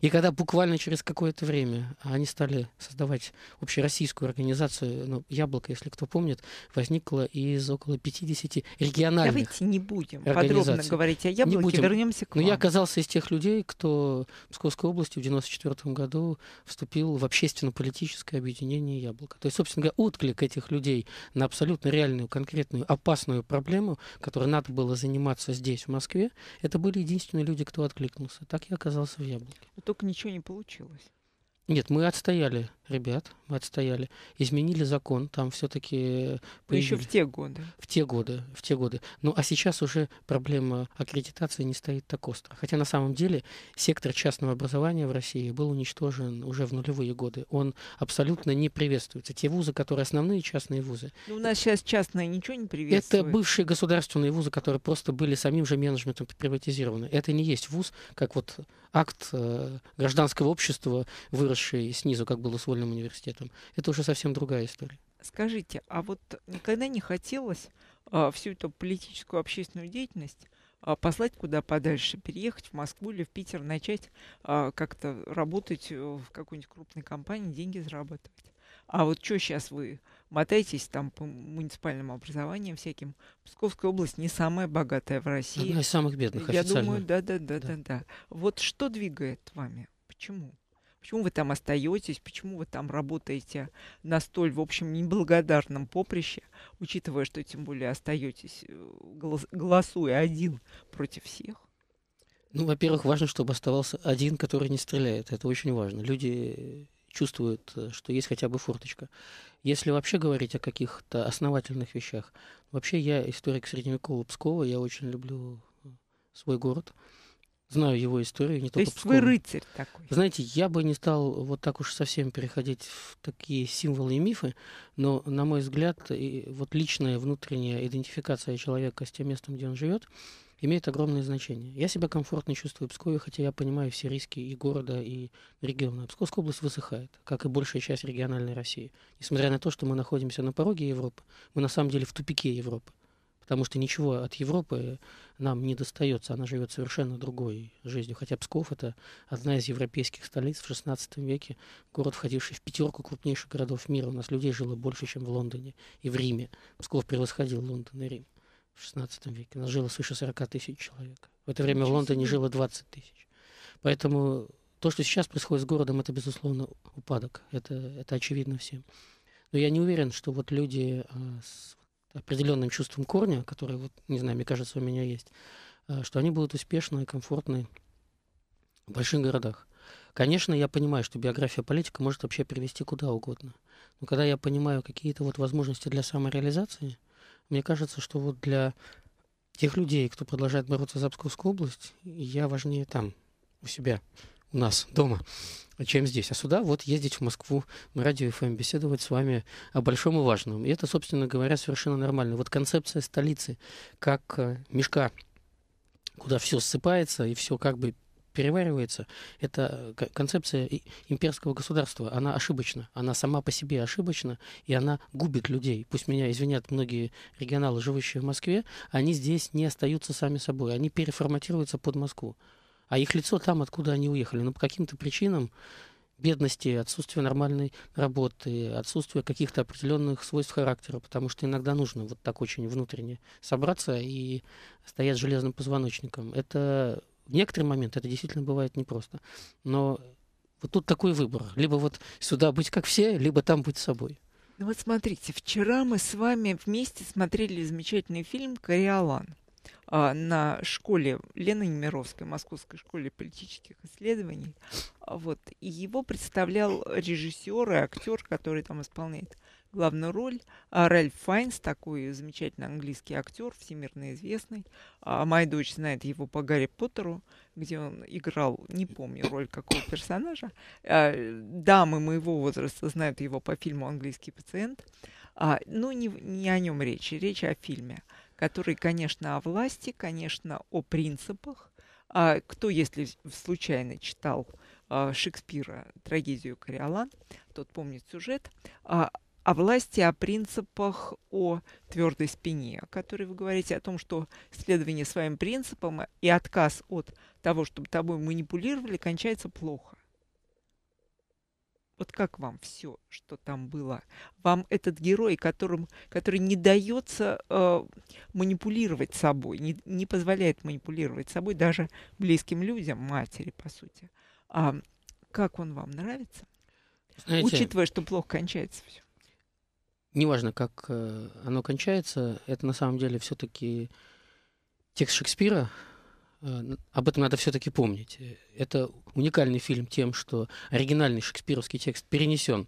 И когда буквально через какое-то время они стали создавать общероссийскую организацию, ну, «Яблоко», если кто помнит, возникло из около 50 региональных Давайте не будем подробно говорить о «Яблоке», не будем. вернемся к вам. Но я оказался из тех людей, кто в Псковской области в 1994 году вступил в общественно-политическое объединение «Яблоко». То есть, собственно говоря, отклик этих людей на абсолютно реальную, конкретную, опасную проблему, которой надо было заниматься здесь, в Москве, это были единственные люди, кто откликнулся. Так я оказался в «Яблоке» только ничего не получилось. Нет, мы отстояли, ребят, мы отстояли. Изменили закон, там все-таки... Э, ну, Еще в те годы. В те годы, в те годы. Ну, а сейчас уже проблема аккредитации не стоит так остро. Хотя на самом деле сектор частного образования в России был уничтожен уже в нулевые годы. Он абсолютно не приветствуется. Те вузы, которые основные частные вузы. Но ну, у э, нас сейчас частные ничего не приветствуют. Это бывшие государственные вузы, которые просто были самим же менеджментом приватизированы. Это не есть вуз, как вот акт э, гражданского общества, выросший выше и снизу, как было с Вольным университетом, это уже совсем другая история. Скажите, а вот никогда не хотелось а, всю эту политическую общественную деятельность а, послать куда подальше, переехать в Москву или в Питер, начать а, как-то работать э, в какой-нибудь крупной компании, деньги зарабатывать? А вот что сейчас вы мотаетесь там по муниципальным образованиям всяким? Псковская область не самая богатая в России. Одна из самых бедных Я официально. думаю, да, да, да, да, да. Вот что двигает вами? Почему? Почему вы там остаетесь? Почему вы там работаете на столь, в общем, неблагодарном поприще, учитывая, что тем более остаетесь, э, голосуя один против всех? Ну, во-первых, важно, чтобы оставался один, который не стреляет. Это очень важно. Люди чувствуют, э, что есть хотя бы форточка. Если вообще говорить о каких-то основательных вещах, вообще я историк средневекового Пскова, я очень люблю э, свой город знаю его историю, не То только есть Псковом. вы рыцарь такой. Знаете, я бы не стал вот так уж совсем переходить в такие символы и мифы, но, на мой взгляд, и вот личная внутренняя идентификация человека с тем местом, где он живет, имеет огромное значение. Я себя комфортно чувствую в Пскове, хотя я понимаю все риски и города, и региона. Псковская область высыхает, как и большая часть региональной России. Несмотря на то, что мы находимся на пороге Европы, мы на самом деле в тупике Европы потому что ничего от Европы нам не достается, она живет совершенно другой жизнью. Хотя Псков – это одна из европейских столиц в XVI веке, город, входивший в пятерку крупнейших городов мира. У нас людей жило больше, чем в Лондоне и в Риме. Псков превосходил Лондон и Рим в XVI веке. У нас жило свыше 40 тысяч человек. В это время в Лондоне жило 20 тысяч. Поэтому то, что сейчас происходит с городом, это, безусловно, упадок. Это, это очевидно всем. Но я не уверен, что вот люди а, с определенным чувством корня, которое, вот, не знаю, мне кажется, у меня есть, э, что они будут успешны и комфортны в больших городах. Конечно, я понимаю, что биография политика может вообще привести куда угодно. Но когда я понимаю какие-то вот возможности для самореализации, мне кажется, что вот для тех людей, кто продолжает бороться за Псковскую область, я важнее там, у себя у нас дома, чем здесь. А сюда вот ездить в Москву на радио ФМ, эм, беседовать с вами о большом и важном. И это, собственно говоря, совершенно нормально. Вот концепция столицы как э, мешка, куда все ссыпается и все как бы переваривается, это э, концепция имперского государства, она ошибочна, она сама по себе ошибочна, и она губит людей. Пусть меня извинят многие регионалы, живущие в Москве, они здесь не остаются сами собой, они переформатируются под Москву а их лицо там, откуда они уехали. Но ну, по каким-то причинам бедности, отсутствие нормальной работы, отсутствие каких-то определенных свойств характера, потому что иногда нужно вот так очень внутренне собраться и стоять железным позвоночником. Это в некоторые моменты это действительно бывает непросто. Но вот тут такой выбор. Либо вот сюда быть как все, либо там быть собой. Ну вот смотрите, вчера мы с вами вместе смотрели замечательный фильм «Кориолан». А, на школе Лены Немировской, Московской школе политических исследований. А, вот. И его представлял режиссер и актер, который там исполняет главную роль. А, Ральф Файнс, такой замечательный английский актер, всемирно известный. Моя дочь знает его по Гарри Поттеру, где он играл, не помню, роль какого персонажа. Дамы моего возраста знают его по фильму «Английский пациент». Ну, не, не о нем речь, речь о фильме который, конечно, о власти, конечно, о принципах. А кто, если случайно читал а, Шекспира трагедию Кориолан, тот помнит сюжет, а, о власти, о принципах, о твердой спине, о которой вы говорите, о том, что следование своим принципам и отказ от того, чтобы тобой манипулировали, кончается плохо. Вот как вам все, что там было? Вам этот герой, которым, который не дается э, а, манипулировать собой, не, не позволяет манипулировать собой даже близким людям, матери, по сути. А как он вам нравится? Знаете, Учитывая, что плохо кончается все. Неважно, как э, оно кончается, это на самом деле все-таки текст Шекспира, Э, об этом надо все-таки помнить. Э, это уникальный фильм тем, что оригинальный шекспировский текст перенесен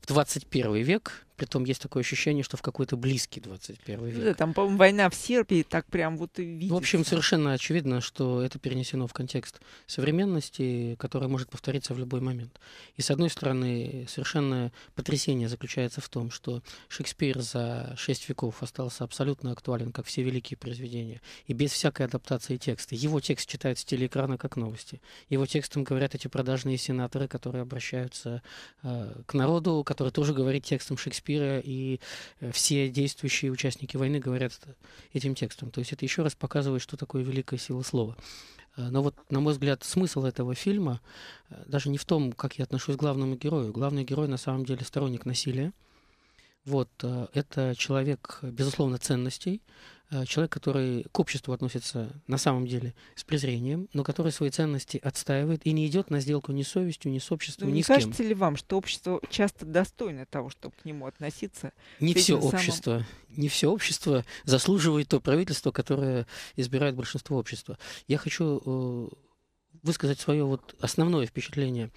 в 21 век, Притом есть такое ощущение, что в какой-то близкий 21 ну век. Да, там, по-моему, война в Сербии так прям вот и видится. В общем, совершенно очевидно, что это перенесено в контекст современности, которая может повториться в любой момент. И, с одной стороны, совершенно потрясение заключается в том, что Шекспир за шесть веков остался абсолютно актуален, как все великие произведения, и без всякой адаптации текста. Его текст читают с телеэкрана как новости. Его текстом говорят эти продажные сенаторы, которые обращаются э, к народу, который тоже говорит текстом Шекспира Шекспира, и э, все действующие участники войны говорят этим текстом. То есть это еще раз показывает, что такое великая сила слова. Э, но вот, на мой взгляд, смысл этого фильма э, даже не в том, как я отношусь к главному герою. Главный герой на самом деле сторонник насилия. Вот, это человек, безусловно, ценностей, Э, человек, который к обществу относится на самом деле с презрением, но который свои ценности отстаивает и не идет на сделку ни с совестью, ни с обществом, но ну, ни не с кем. кажется ли вам, что общество часто достойно того, чтобы к нему относиться? Не все общество. Самым... Не все общество заслуживает то правительство, которое избирает большинство общества. Я хочу э, высказать свое вот основное впечатление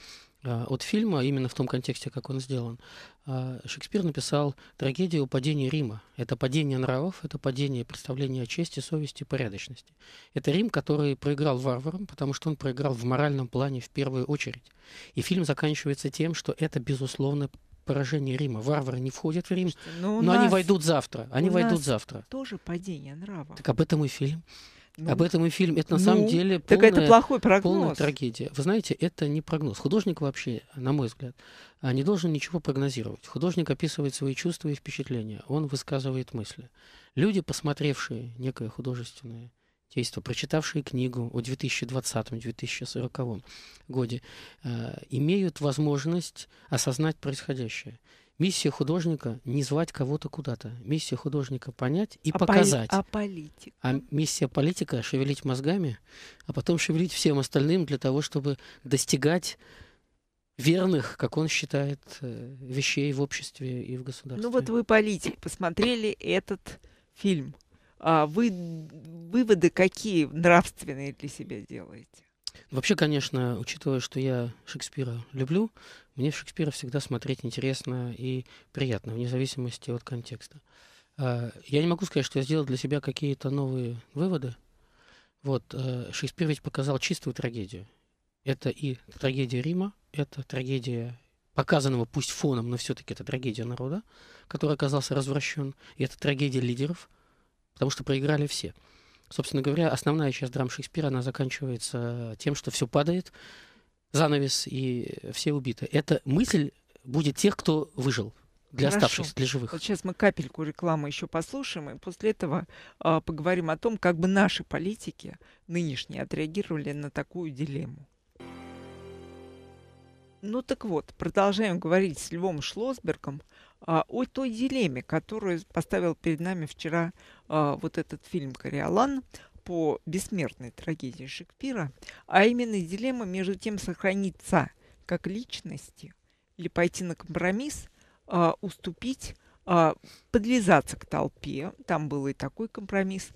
Э, от фильма, именно в том контексте, как он сделан. Э, Шекспир написал трагедию падения Рима. Это падение нравов, это падение представления о чести, совести, порядочности. Это Рим, который проиграл варварам, потому что он проиграл в моральном плане в первую очередь. И фильм заканчивается тем, что это, безусловно, поражение Рима. Варвары не входят в Рим, Слушайте, ну, но, но нас... они войдут завтра. Они у войдут нас завтра. Тоже падение нравов. Так об этом и фильм. Ну, Об этом и фильм. Это на ну, самом деле полная, так это плохой прогноз. полная трагедия. Вы знаете, это не прогноз. Художник вообще, на мой взгляд, а, не должен ничего прогнозировать. Художник описывает свои чувства и впечатления. Он высказывает мысли. Люди, посмотревшие некое художественное действие, прочитавшие книгу о 2020-2040 годе, э, имеют возможность осознать происходящее. Миссия художника не звать кого-то куда-то. Миссия художника понять и а показать. Поли... А политика. А миссия политика шевелить мозгами, а потом шевелить всем остальным для того, чтобы достигать верных, как он считает, э, вещей в обществе и в государстве. Ну вот вы политик, посмотрели этот фильм. А вы выводы какие нравственные для себя делаете? Вообще, конечно, учитывая, что я Шекспира люблю, мне Шекспира всегда смотреть интересно и приятно, вне зависимости от контекста. А, я не могу сказать, что я сделал для себя какие-то новые выводы. Вот, э, Шекспир ведь показал чистую трагедию. Это и трагедия Рима, это трагедия показанного пусть фоном, но все-таки это трагедия народа, который оказался развращен, и это трагедия лидеров, потому что проиграли все собственно говоря, основная часть драм Шекспира, она заканчивается тем, что все падает, занавес и все убиты. Эта мысль будет тех, кто выжил. Для Хорошо. оставшихся, для живых. Вот сейчас мы капельку рекламы еще послушаем, и после этого э, поговорим о том, как бы наши политики нынешние отреагировали на такую дилемму. Ну так вот, продолжаем говорить с Львом Шлосбергом – а, о той дилемме, которую поставил перед нами вчера а, вот этот фильм «Кориолан» по бессмертной трагедии Шекспира, а именно дилемма между тем сохраниться как личности или пойти на компромисс, а, уступить подлизаться к толпе, там был и такой компромисс,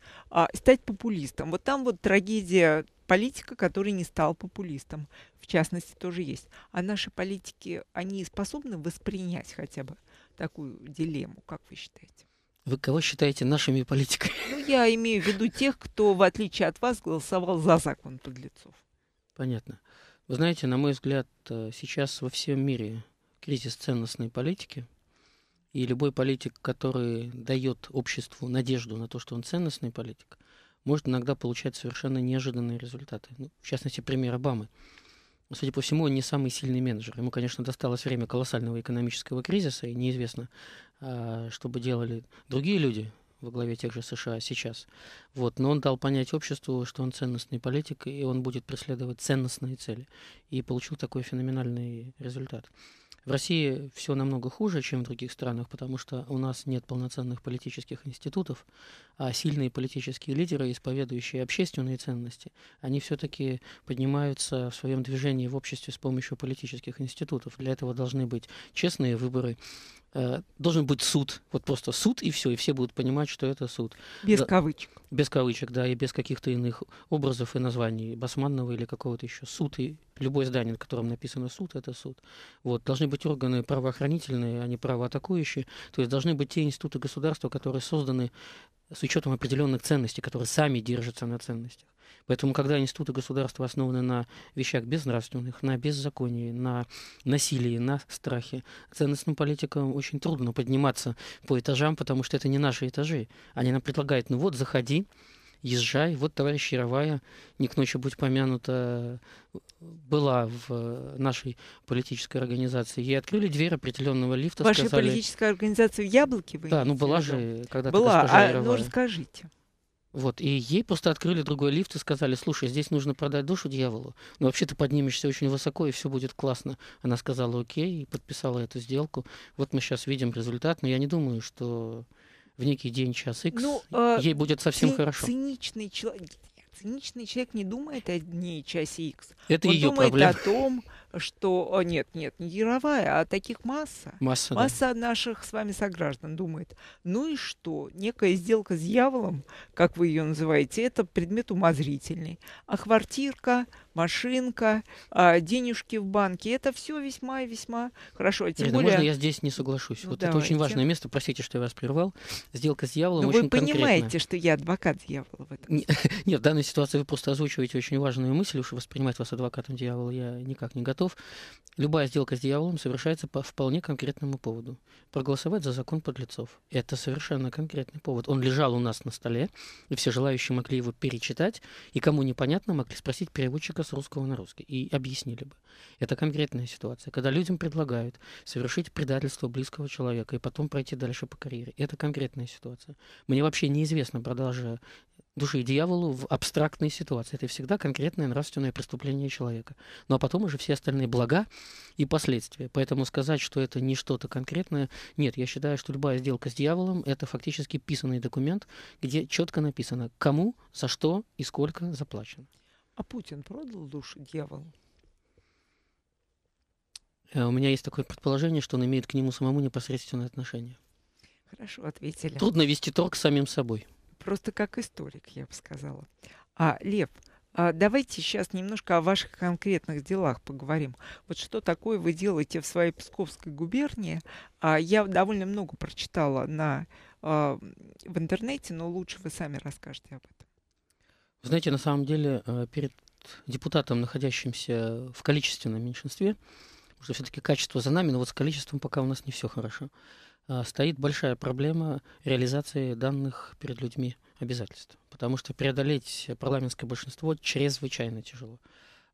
стать популистом. Вот там вот трагедия политика, который не стал популистом, в частности, тоже есть. А наши политики, они способны воспринять хотя бы такую дилемму, как вы считаете? Вы кого считаете нашими политиками? Ну, я имею в виду тех, кто, в отличие от вас, голосовал за закон подлецов. Понятно. Вы знаете, на мой взгляд, э, сейчас во всем мире кризис ценностной политики. И любой политик, который дает обществу надежду на то, что он ценностный политик – может иногда получать совершенно неожиданные результаты. Ну, в частности, пример Обамы. Судя по всему, он не самый сильный менеджер. Ему, конечно, досталось время колоссального экономического кризиса, и неизвестно, а, что бы делали другие люди во главе тех же США сейчас. Вот. Но он дал понять обществу, что он ценностный политик, и он будет преследовать ценностные цели. И получил такой феноменальный результат. В России все намного хуже, чем в других странах, потому что у нас нет полноценных политических институтов, а сильные политические лидеры, исповедующие общественные ценности, они все-таки поднимаются в своем движении в обществе с помощью политических институтов. Для этого должны быть честные выборы, Э, должен быть суд. Вот просто суд, и все, и все будут понимать, что это суд. Без да, кавычек. Без кавычек, да, и без каких-то иных образов и названий. Басманного или какого-то еще. Суд и любое здание, на котором написано суд, это суд. Вот. Должны быть органы правоохранительные, а не правоатакующие. То есть должны быть те институты государства, которые созданы с учетом определенных ценностей, которые сами держатся на ценностях. Поэтому, когда институты государства основаны на вещах безнравственных, на беззаконии, на насилии, на страхе, ценностным политикам очень трудно подниматься по этажам, потому что это не наши этажи. Они нам предлагают, ну вот, заходи, езжай. Вот товарищ Яровая, не к ночи будь помянута, была в нашей политической организации. Ей открыли дверь определенного лифта. Ваша сказали... политическая организация в Яблоке? Вы да, ну была же когда-то Была, а, ну расскажите. Вот, и ей просто открыли другой лифт и сказали, слушай, здесь нужно продать душу дьяволу, но вообще ты поднимешься очень высоко, и все будет классно. Она сказала окей и подписала эту сделку. Вот мы сейчас видим результат, но я не думаю, что в некий день, час X, ну, э, ей будет совсем ци- хорошо. Циничный человек, циничный человек не думает о дне и часе X. Это Он ее думает проблема. о том, что а, нет, нет, не яровая, а таких масса. Масса, масса да. наших с вами сограждан думает. Ну и что? Некая сделка с дьяволом, как вы ее называете, это предмет умозрительный. А квартирка, машинка, а, денежки в банке, это все весьма и весьма хорошо. А тем Ирина, более... можно я здесь не соглашусь? Ну, вот давайте. это очень важное место, простите, что я вас прервал. Сделка с дьяволом Но ну, очень вы понимаете, конкретна. что я адвокат дьявола в этом Нет, в данной ситуации вы просто озвучиваете очень важную мысль, уж воспринимать вас адвокатом дьявола я никак не готов готов. Любая сделка с дьяволом совершается по вполне конкретному поводу. Проголосовать за закон подлецов. Это совершенно конкретный повод. Он лежал у нас на столе, и все желающие могли его перечитать, и кому непонятно, могли спросить переводчика с русского на русский, и объяснили бы. Это конкретная ситуация, когда людям предлагают совершить предательство близкого человека и потом пройти дальше по карьере. Это конкретная ситуация. Мне вообще неизвестно продажа души и дьяволу в абстрактной ситуации. Это всегда конкретное нравственное преступление человека. Ну а потом уже все остальные блага и последствия. Поэтому сказать, что это не что-то конкретное, нет, я считаю, что любая сделка с дьяволом – это фактически писанный документ, где четко написано, кому, за что и сколько заплачено. А Путин продал душу дьяволу? Э, у меня есть такое предположение, что он имеет к нему самому непосредственное отношение. Хорошо ответили. Трудно вести торг с самим собой просто как историк, я бы сказала. А, Лев, а давайте сейчас немножко о ваших конкретных делах поговорим. Вот что такое вы делаете в своей Псковской губернии? А, я довольно много прочитала на, а, в интернете, но лучше вы сами расскажете об этом. Вы знаете, на самом деле э, перед депутатом, находящимся в количественном меньшинстве, потому что все-таки качество за нами, но вот с количеством пока у нас не все хорошо. А, стоит большая проблема реализации данных перед людьми обязательств, потому что преодолеть парламентское большинство чрезвычайно тяжело.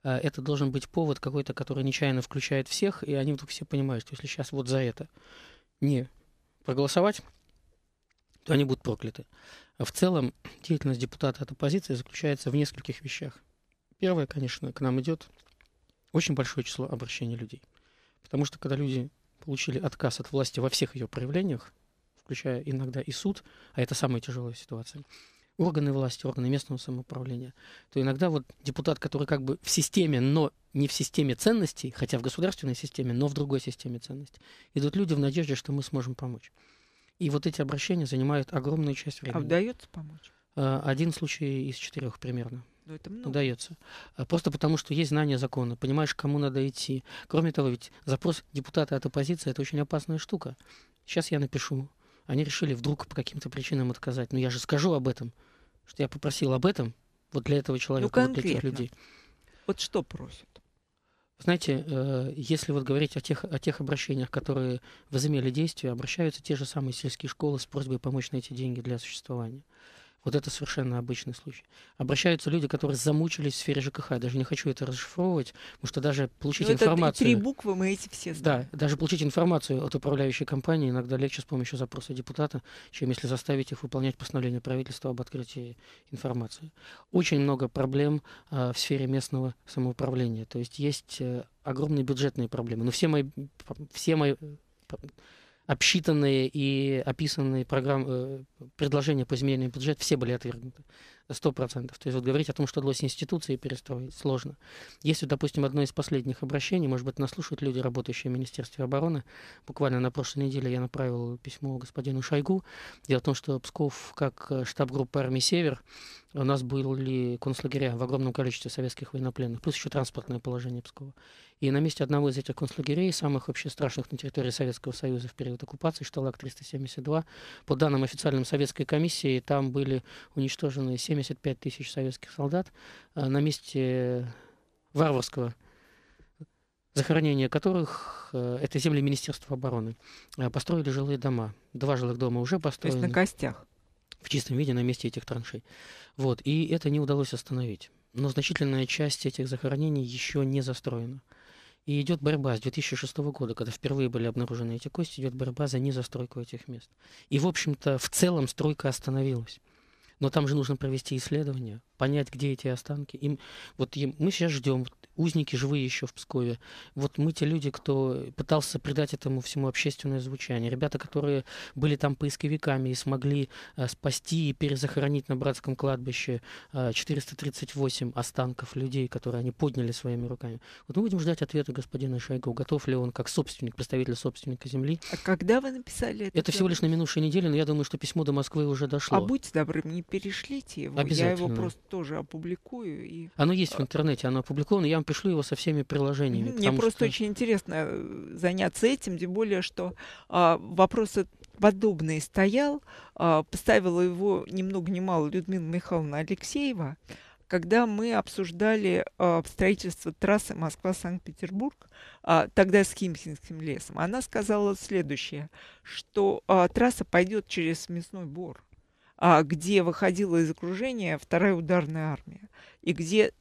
А, это должен быть повод какой-то, который нечаянно включает всех, и они вдруг все понимают, что если сейчас вот за это не проголосовать, то они будут прокляты. В целом деятельность депутата от оппозиции заключается в нескольких вещах. Первое, конечно, к нам идет очень большое число обращений людей. Потому что когда люди получили отказ от власти во всех ее проявлениях, включая иногда и суд, а это самая тяжелая ситуация, органы власти, органы местного самоуправления, то иногда вот депутат, который как бы в системе, но не в системе ценностей, хотя в государственной системе, но в другой системе ценностей, идут люди в надежде, что мы сможем помочь. И вот эти обращения занимают огромную часть времени. А удается помочь? А, один случай из четырех примерно. Но это много. Дается. Э, просто потому, что есть знание закона, понимаешь, к кому надо идти. Кроме того, ведь запрос депутата от оппозиции – это очень опасная штука. Сейчас я напишу. Они решили вдруг по каким-то причинам отказать. Но ну, я же скажу об этом, что я попросил об этом вот для этого ну, человека, ну, вот для этих людей. Вот что просят? Знаете, э, если вот говорить о тех, о тех обращениях, которые возымели действие, обращаются те же самые сельские школы с просьбой помочь найти деньги для существования. Вот это совершенно обычный случай. Обращаются люди, которые замучились в сфере ЖКХ. Я даже не хочу это расшифровывать, потому что даже получить Но ну, информацию... Это три буквы мы эти все знаем. Да, даже получить информацию от управляющей компании иногда легче с помощью запроса депутата, чем если заставить их выполнять постановление правительства об открытии информации. Очень много проблем э, в сфере местного самоуправления. То есть есть э, огромные бюджетные проблемы. Но все мои, все мои обсчитанные и описанные программ, э, предложения по изменению бюджета, все были отвергнуты сто процентов. То есть вот говорить о том, что удалось институции перестроить, сложно. Если, допустим, одно из последних обращений, может быть, нас слушают люди, работающие в Министерстве обороны, буквально на прошлой неделе я направил письмо господину Шойгу. Дело в том, что Псков, как э, штаб группы армии «Север», у нас были концлагеря в огромном количестве советских военнопленных, плюс еще транспортное положение Пскова. И на месте одного из этих концлагерей, самых вообще страшных на территории Советского Союза в период оккупации, Шталак-372, по данным официальным советской комиссии, там были уничтожены 7 75 тысяч советских солдат э, на месте варварского захоронения которых э, это земли Министерства обороны. Э, построили жилые дома. Два жилых дома уже построены. То есть на костях? В чистом виде на месте этих траншей. Вот. И это не удалось остановить. Но значительная часть этих захоронений еще не застроена. И идет борьба с 2006 года, когда впервые были обнаружены эти кости, идет борьба за незастройку этих мест. И, в общем-то, в целом стройка остановилась. Но там же нужно провести исследование, понять, где эти останки. Им, вот им, мы сейчас ждем узники живые еще в Пскове. Вот мы те люди, кто пытался придать этому всему общественное звучание. Ребята, которые были там поисковиками и смогли э, спасти и перезахоронить на братском кладбище э, 438 останков людей, которые они подняли своими руками. Вот мы будем ждать ответа господина Шойгу, готов ли он как собственник, представитель собственника земли. А когда вы написали это? Это всего лишь на минувшей неделе, но я думаю, что письмо до Москвы уже дошло. А будьте добры, не перешлите его. Обязательно. Я его просто тоже опубликую. И... Оно есть в а интернете, оно опубликовано. Я пришлю его со всеми приложениями. Мне просто что... очень интересно э, заняться этим, тем более, что а, вопрос подобный стоял, а, поставила его ни много ни мало Людмила Михайловна Алексеева, когда мы обсуждали а, строительство трассы Москва-Санкт-Петербург, а, тогда с Химкинским лесом. Она сказала следующее, что а, трасса пойдет через мясной бор а, где выходила из окружения вторая ударная армия, и где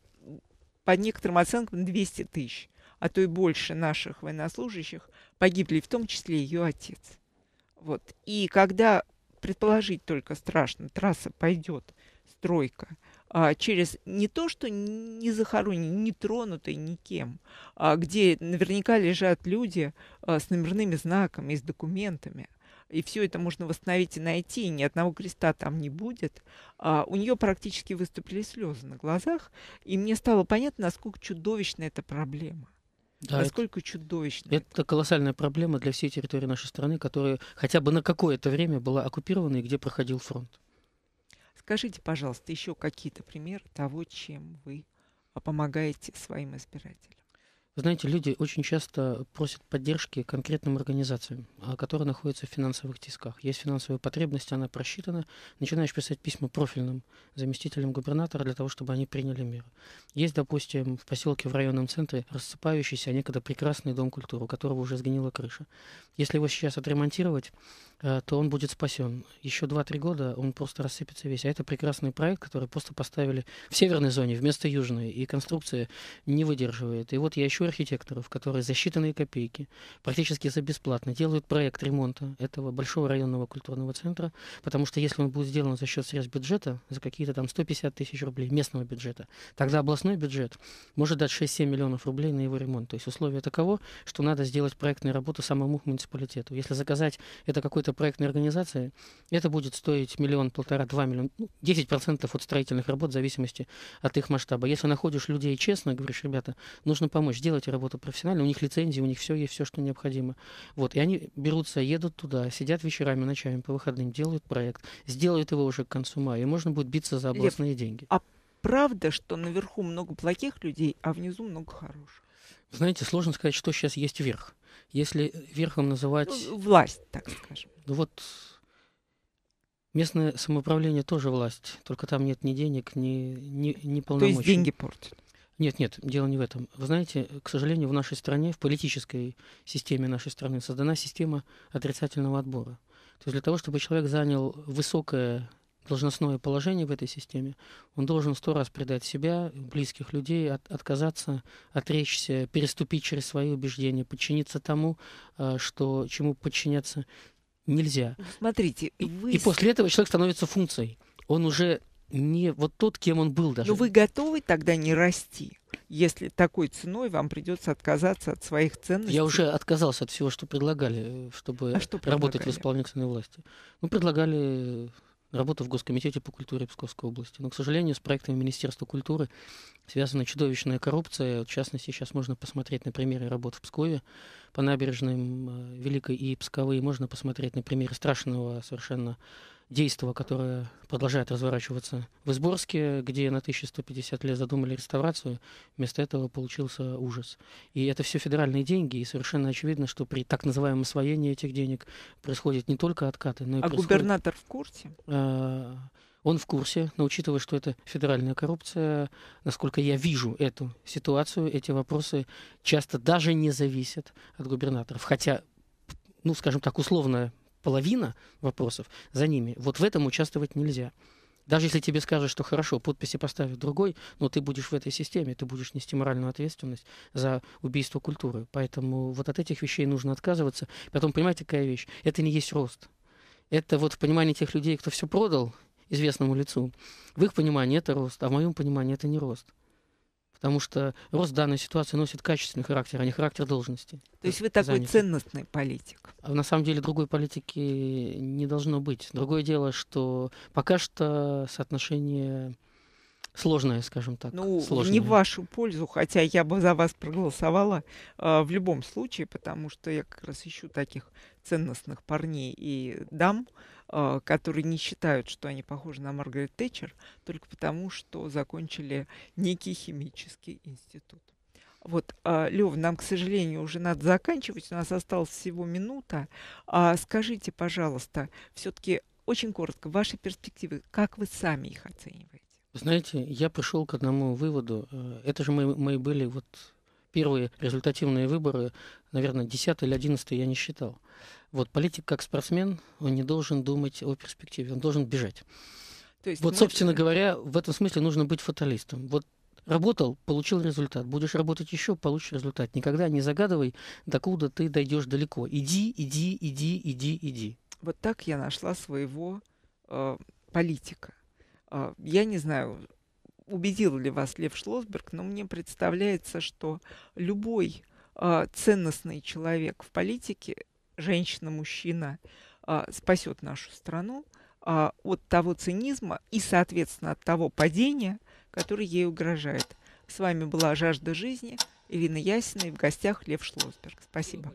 по некоторым оценкам 200 тысяч, а то и больше наших военнослужащих погибли, в том числе ее отец. Вот. И когда предположить только страшно, трасса пойдет, стройка, а, через не то, что не захоронен, не тронутый никем, а, где наверняка лежат люди а, с номерными знаками и с документами, и все это можно восстановить и найти, и ни одного креста там не будет. А у нее практически выступили слезы на глазах, и мне стало понятно, насколько чудовищна эта проблема. Да, Насколько это, чудовищно. Это, это колоссальная проблема для всей территории нашей страны, которая хотя бы на какое-то время была оккупирована и где проходил фронт. Скажите, пожалуйста, еще какие-то примеры того, чем вы а, помогаете своим избирателям? Вы знаете, люди очень часто просят поддержки конкретным организациям, а, которые находятся в финансовых тисках. Есть финансовая потребность, она просчитана. Начинаешь писать письма профильным заместителям губернатора для того, чтобы они приняли меры. Есть, допустим, в поселке в районном центре рассыпающийся, а некогда прекрасный дом культуры, у которого уже сгнила крыша. Если его сейчас отремонтировать, а, то он будет спасен. Еще 2-3 года он просто рассыпется весь. А это прекрасный проект, который просто поставили в северной зоне вместо южной, и конструкция не выдерживает. И вот я еще хочу архитекторов, которые за считанные копейки, практически за бесплатно делают проект ремонта этого большого районного культурного центра, потому что если он будет сделан за счет средств бюджета, за какие-то там 150 тысяч рублей местного бюджета, тогда областной бюджет может дать 6-7 миллионов рублей на его ремонт. То есть условие таково, что надо сделать проектную работу самому муниципалитету. Если заказать это какой-то проектной организации, это будет стоить миллион, полтора, два миллиона, 10% ну, от строительных работ в зависимости от их масштаба. Если находишь людей честно, говоришь, ребята, нужно помочь, сделать делать работу профессионально, у них лицензии, у них все есть, все, что необходимо. Вот, и они берутся, едут туда, сидят вечерами, ночами по выходным, делают проект, сделают его уже к концу мая, и можно будет биться за областные Лев, деньги. А правда, что наверху много плохих людей, а внизу много хороших? Знаете, сложно сказать, что сейчас есть верх. Если верхом называть... Ну, власть, так скажем. Ну вот Местное самоуправление тоже власть, только там нет ни денег, ни, ни, ни полномочий. То есть деньги портят. Нет, нет, дело не в этом. Вы знаете, к сожалению, в нашей стране, в политической системе нашей страны создана система отрицательного отбора. То есть для того, чтобы человек занял высокое должностное положение в этой системе, он должен сто раз предать себя, близких людей, от, отказаться, отречься, переступить через свои убеждения, подчиниться тому, а, что, чему подчиняться нельзя. Смотрите, вы... и после этого человек становится функцией. Он уже не вот тот, кем он был даже. Но вы готовы тогда не расти, если такой ценой вам придется отказаться от своих ценностей? Я уже отказался от всего, что предлагали, э, чтобы а что предлагали? работать в исполнительной власти. Мы ну, предлагали э, работу в Госкомитете по культуре Псковской области. Но, к сожалению, с проектами Министерства культуры связана чудовищная коррупция. В частности, сейчас можно посмотреть на примере работ в Пскове по набережным э, Великой и Псковой. Можно посмотреть на примере страшного совершенно действо, которое продолжает разворачиваться в Изборске, где на 1150 лет задумали реставрацию, вместо этого получился ужас. И это все федеральные деньги, и совершенно очевидно, что при так называемом освоении этих денег происходит не только откаты, но и... А происходит... губернатор в курсе? Э он в курсе, но учитывая, что это федеральная коррупция, насколько я вижу эту ситуацию, эти вопросы часто даже не зависят от губернаторов. Хотя, ну, скажем так, условно половина вопросов за ними, вот в этом участвовать нельзя. Даже если тебе скажут, что хорошо, подписи поставит другой, но ты будешь в этой системе, ты будешь нести моральную ответственность за убийство культуры. Поэтому вот от этих вещей нужно отказываться. Потом, понимаете, какая вещь? Это не есть рост. Это вот в понимании тех людей, кто все продал известному лицу, в их понимании это рост, а в моем понимании это не рост потому что рост данной ситуации носит качественный характер, а не характер должности. То есть вы такой занятий. ценностный политик? А на самом деле другой политики не должно быть. Другое дело, что пока что соотношение Сложная, скажем так. Ну, сложная. не в вашу пользу, хотя я бы за вас проголосовала э, в любом случае, потому что я как раз ищу таких ценностных парней и дам, э, которые не считают, что они похожи на Маргарет Тэтчер, только потому, что закончили некий химический институт. Вот, а, Лев, нам, к сожалению, уже надо заканчивать. У нас осталась всего минута. Скажите, пожалуйста, все-таки очень коротко, ваши перспективы, как вы сами их оцениваете? Знаете, я пришел к одному выводу. Э, это же мои мы были вот первые результативные выборы, наверное, 10 или 11 я не считал. Вот политик как спортсмен, он не должен думать о перспективе, он должен бежать. То есть, вот, собственно это... говоря, в этом смысле нужно быть фаталистом. Вот работал, получил результат. Будешь работать еще, получишь результат. Никогда не загадывай, докуда ты дойдешь далеко. Иди, иди, иди, иди, иди. Вот так я нашла своего э, политика. А, я не знаю, убедил ли вас Лев Шлосберг, но мне представляется, что любой а, ценностный человек в политике, женщина, мужчина, а, спасет нашу страну от того цинизма и, соответственно, от того падения, которое ей угрожает. С вами была «Жажда жизни». Ирина Ясина и в гостях Лев Шлосберг. Спасибо.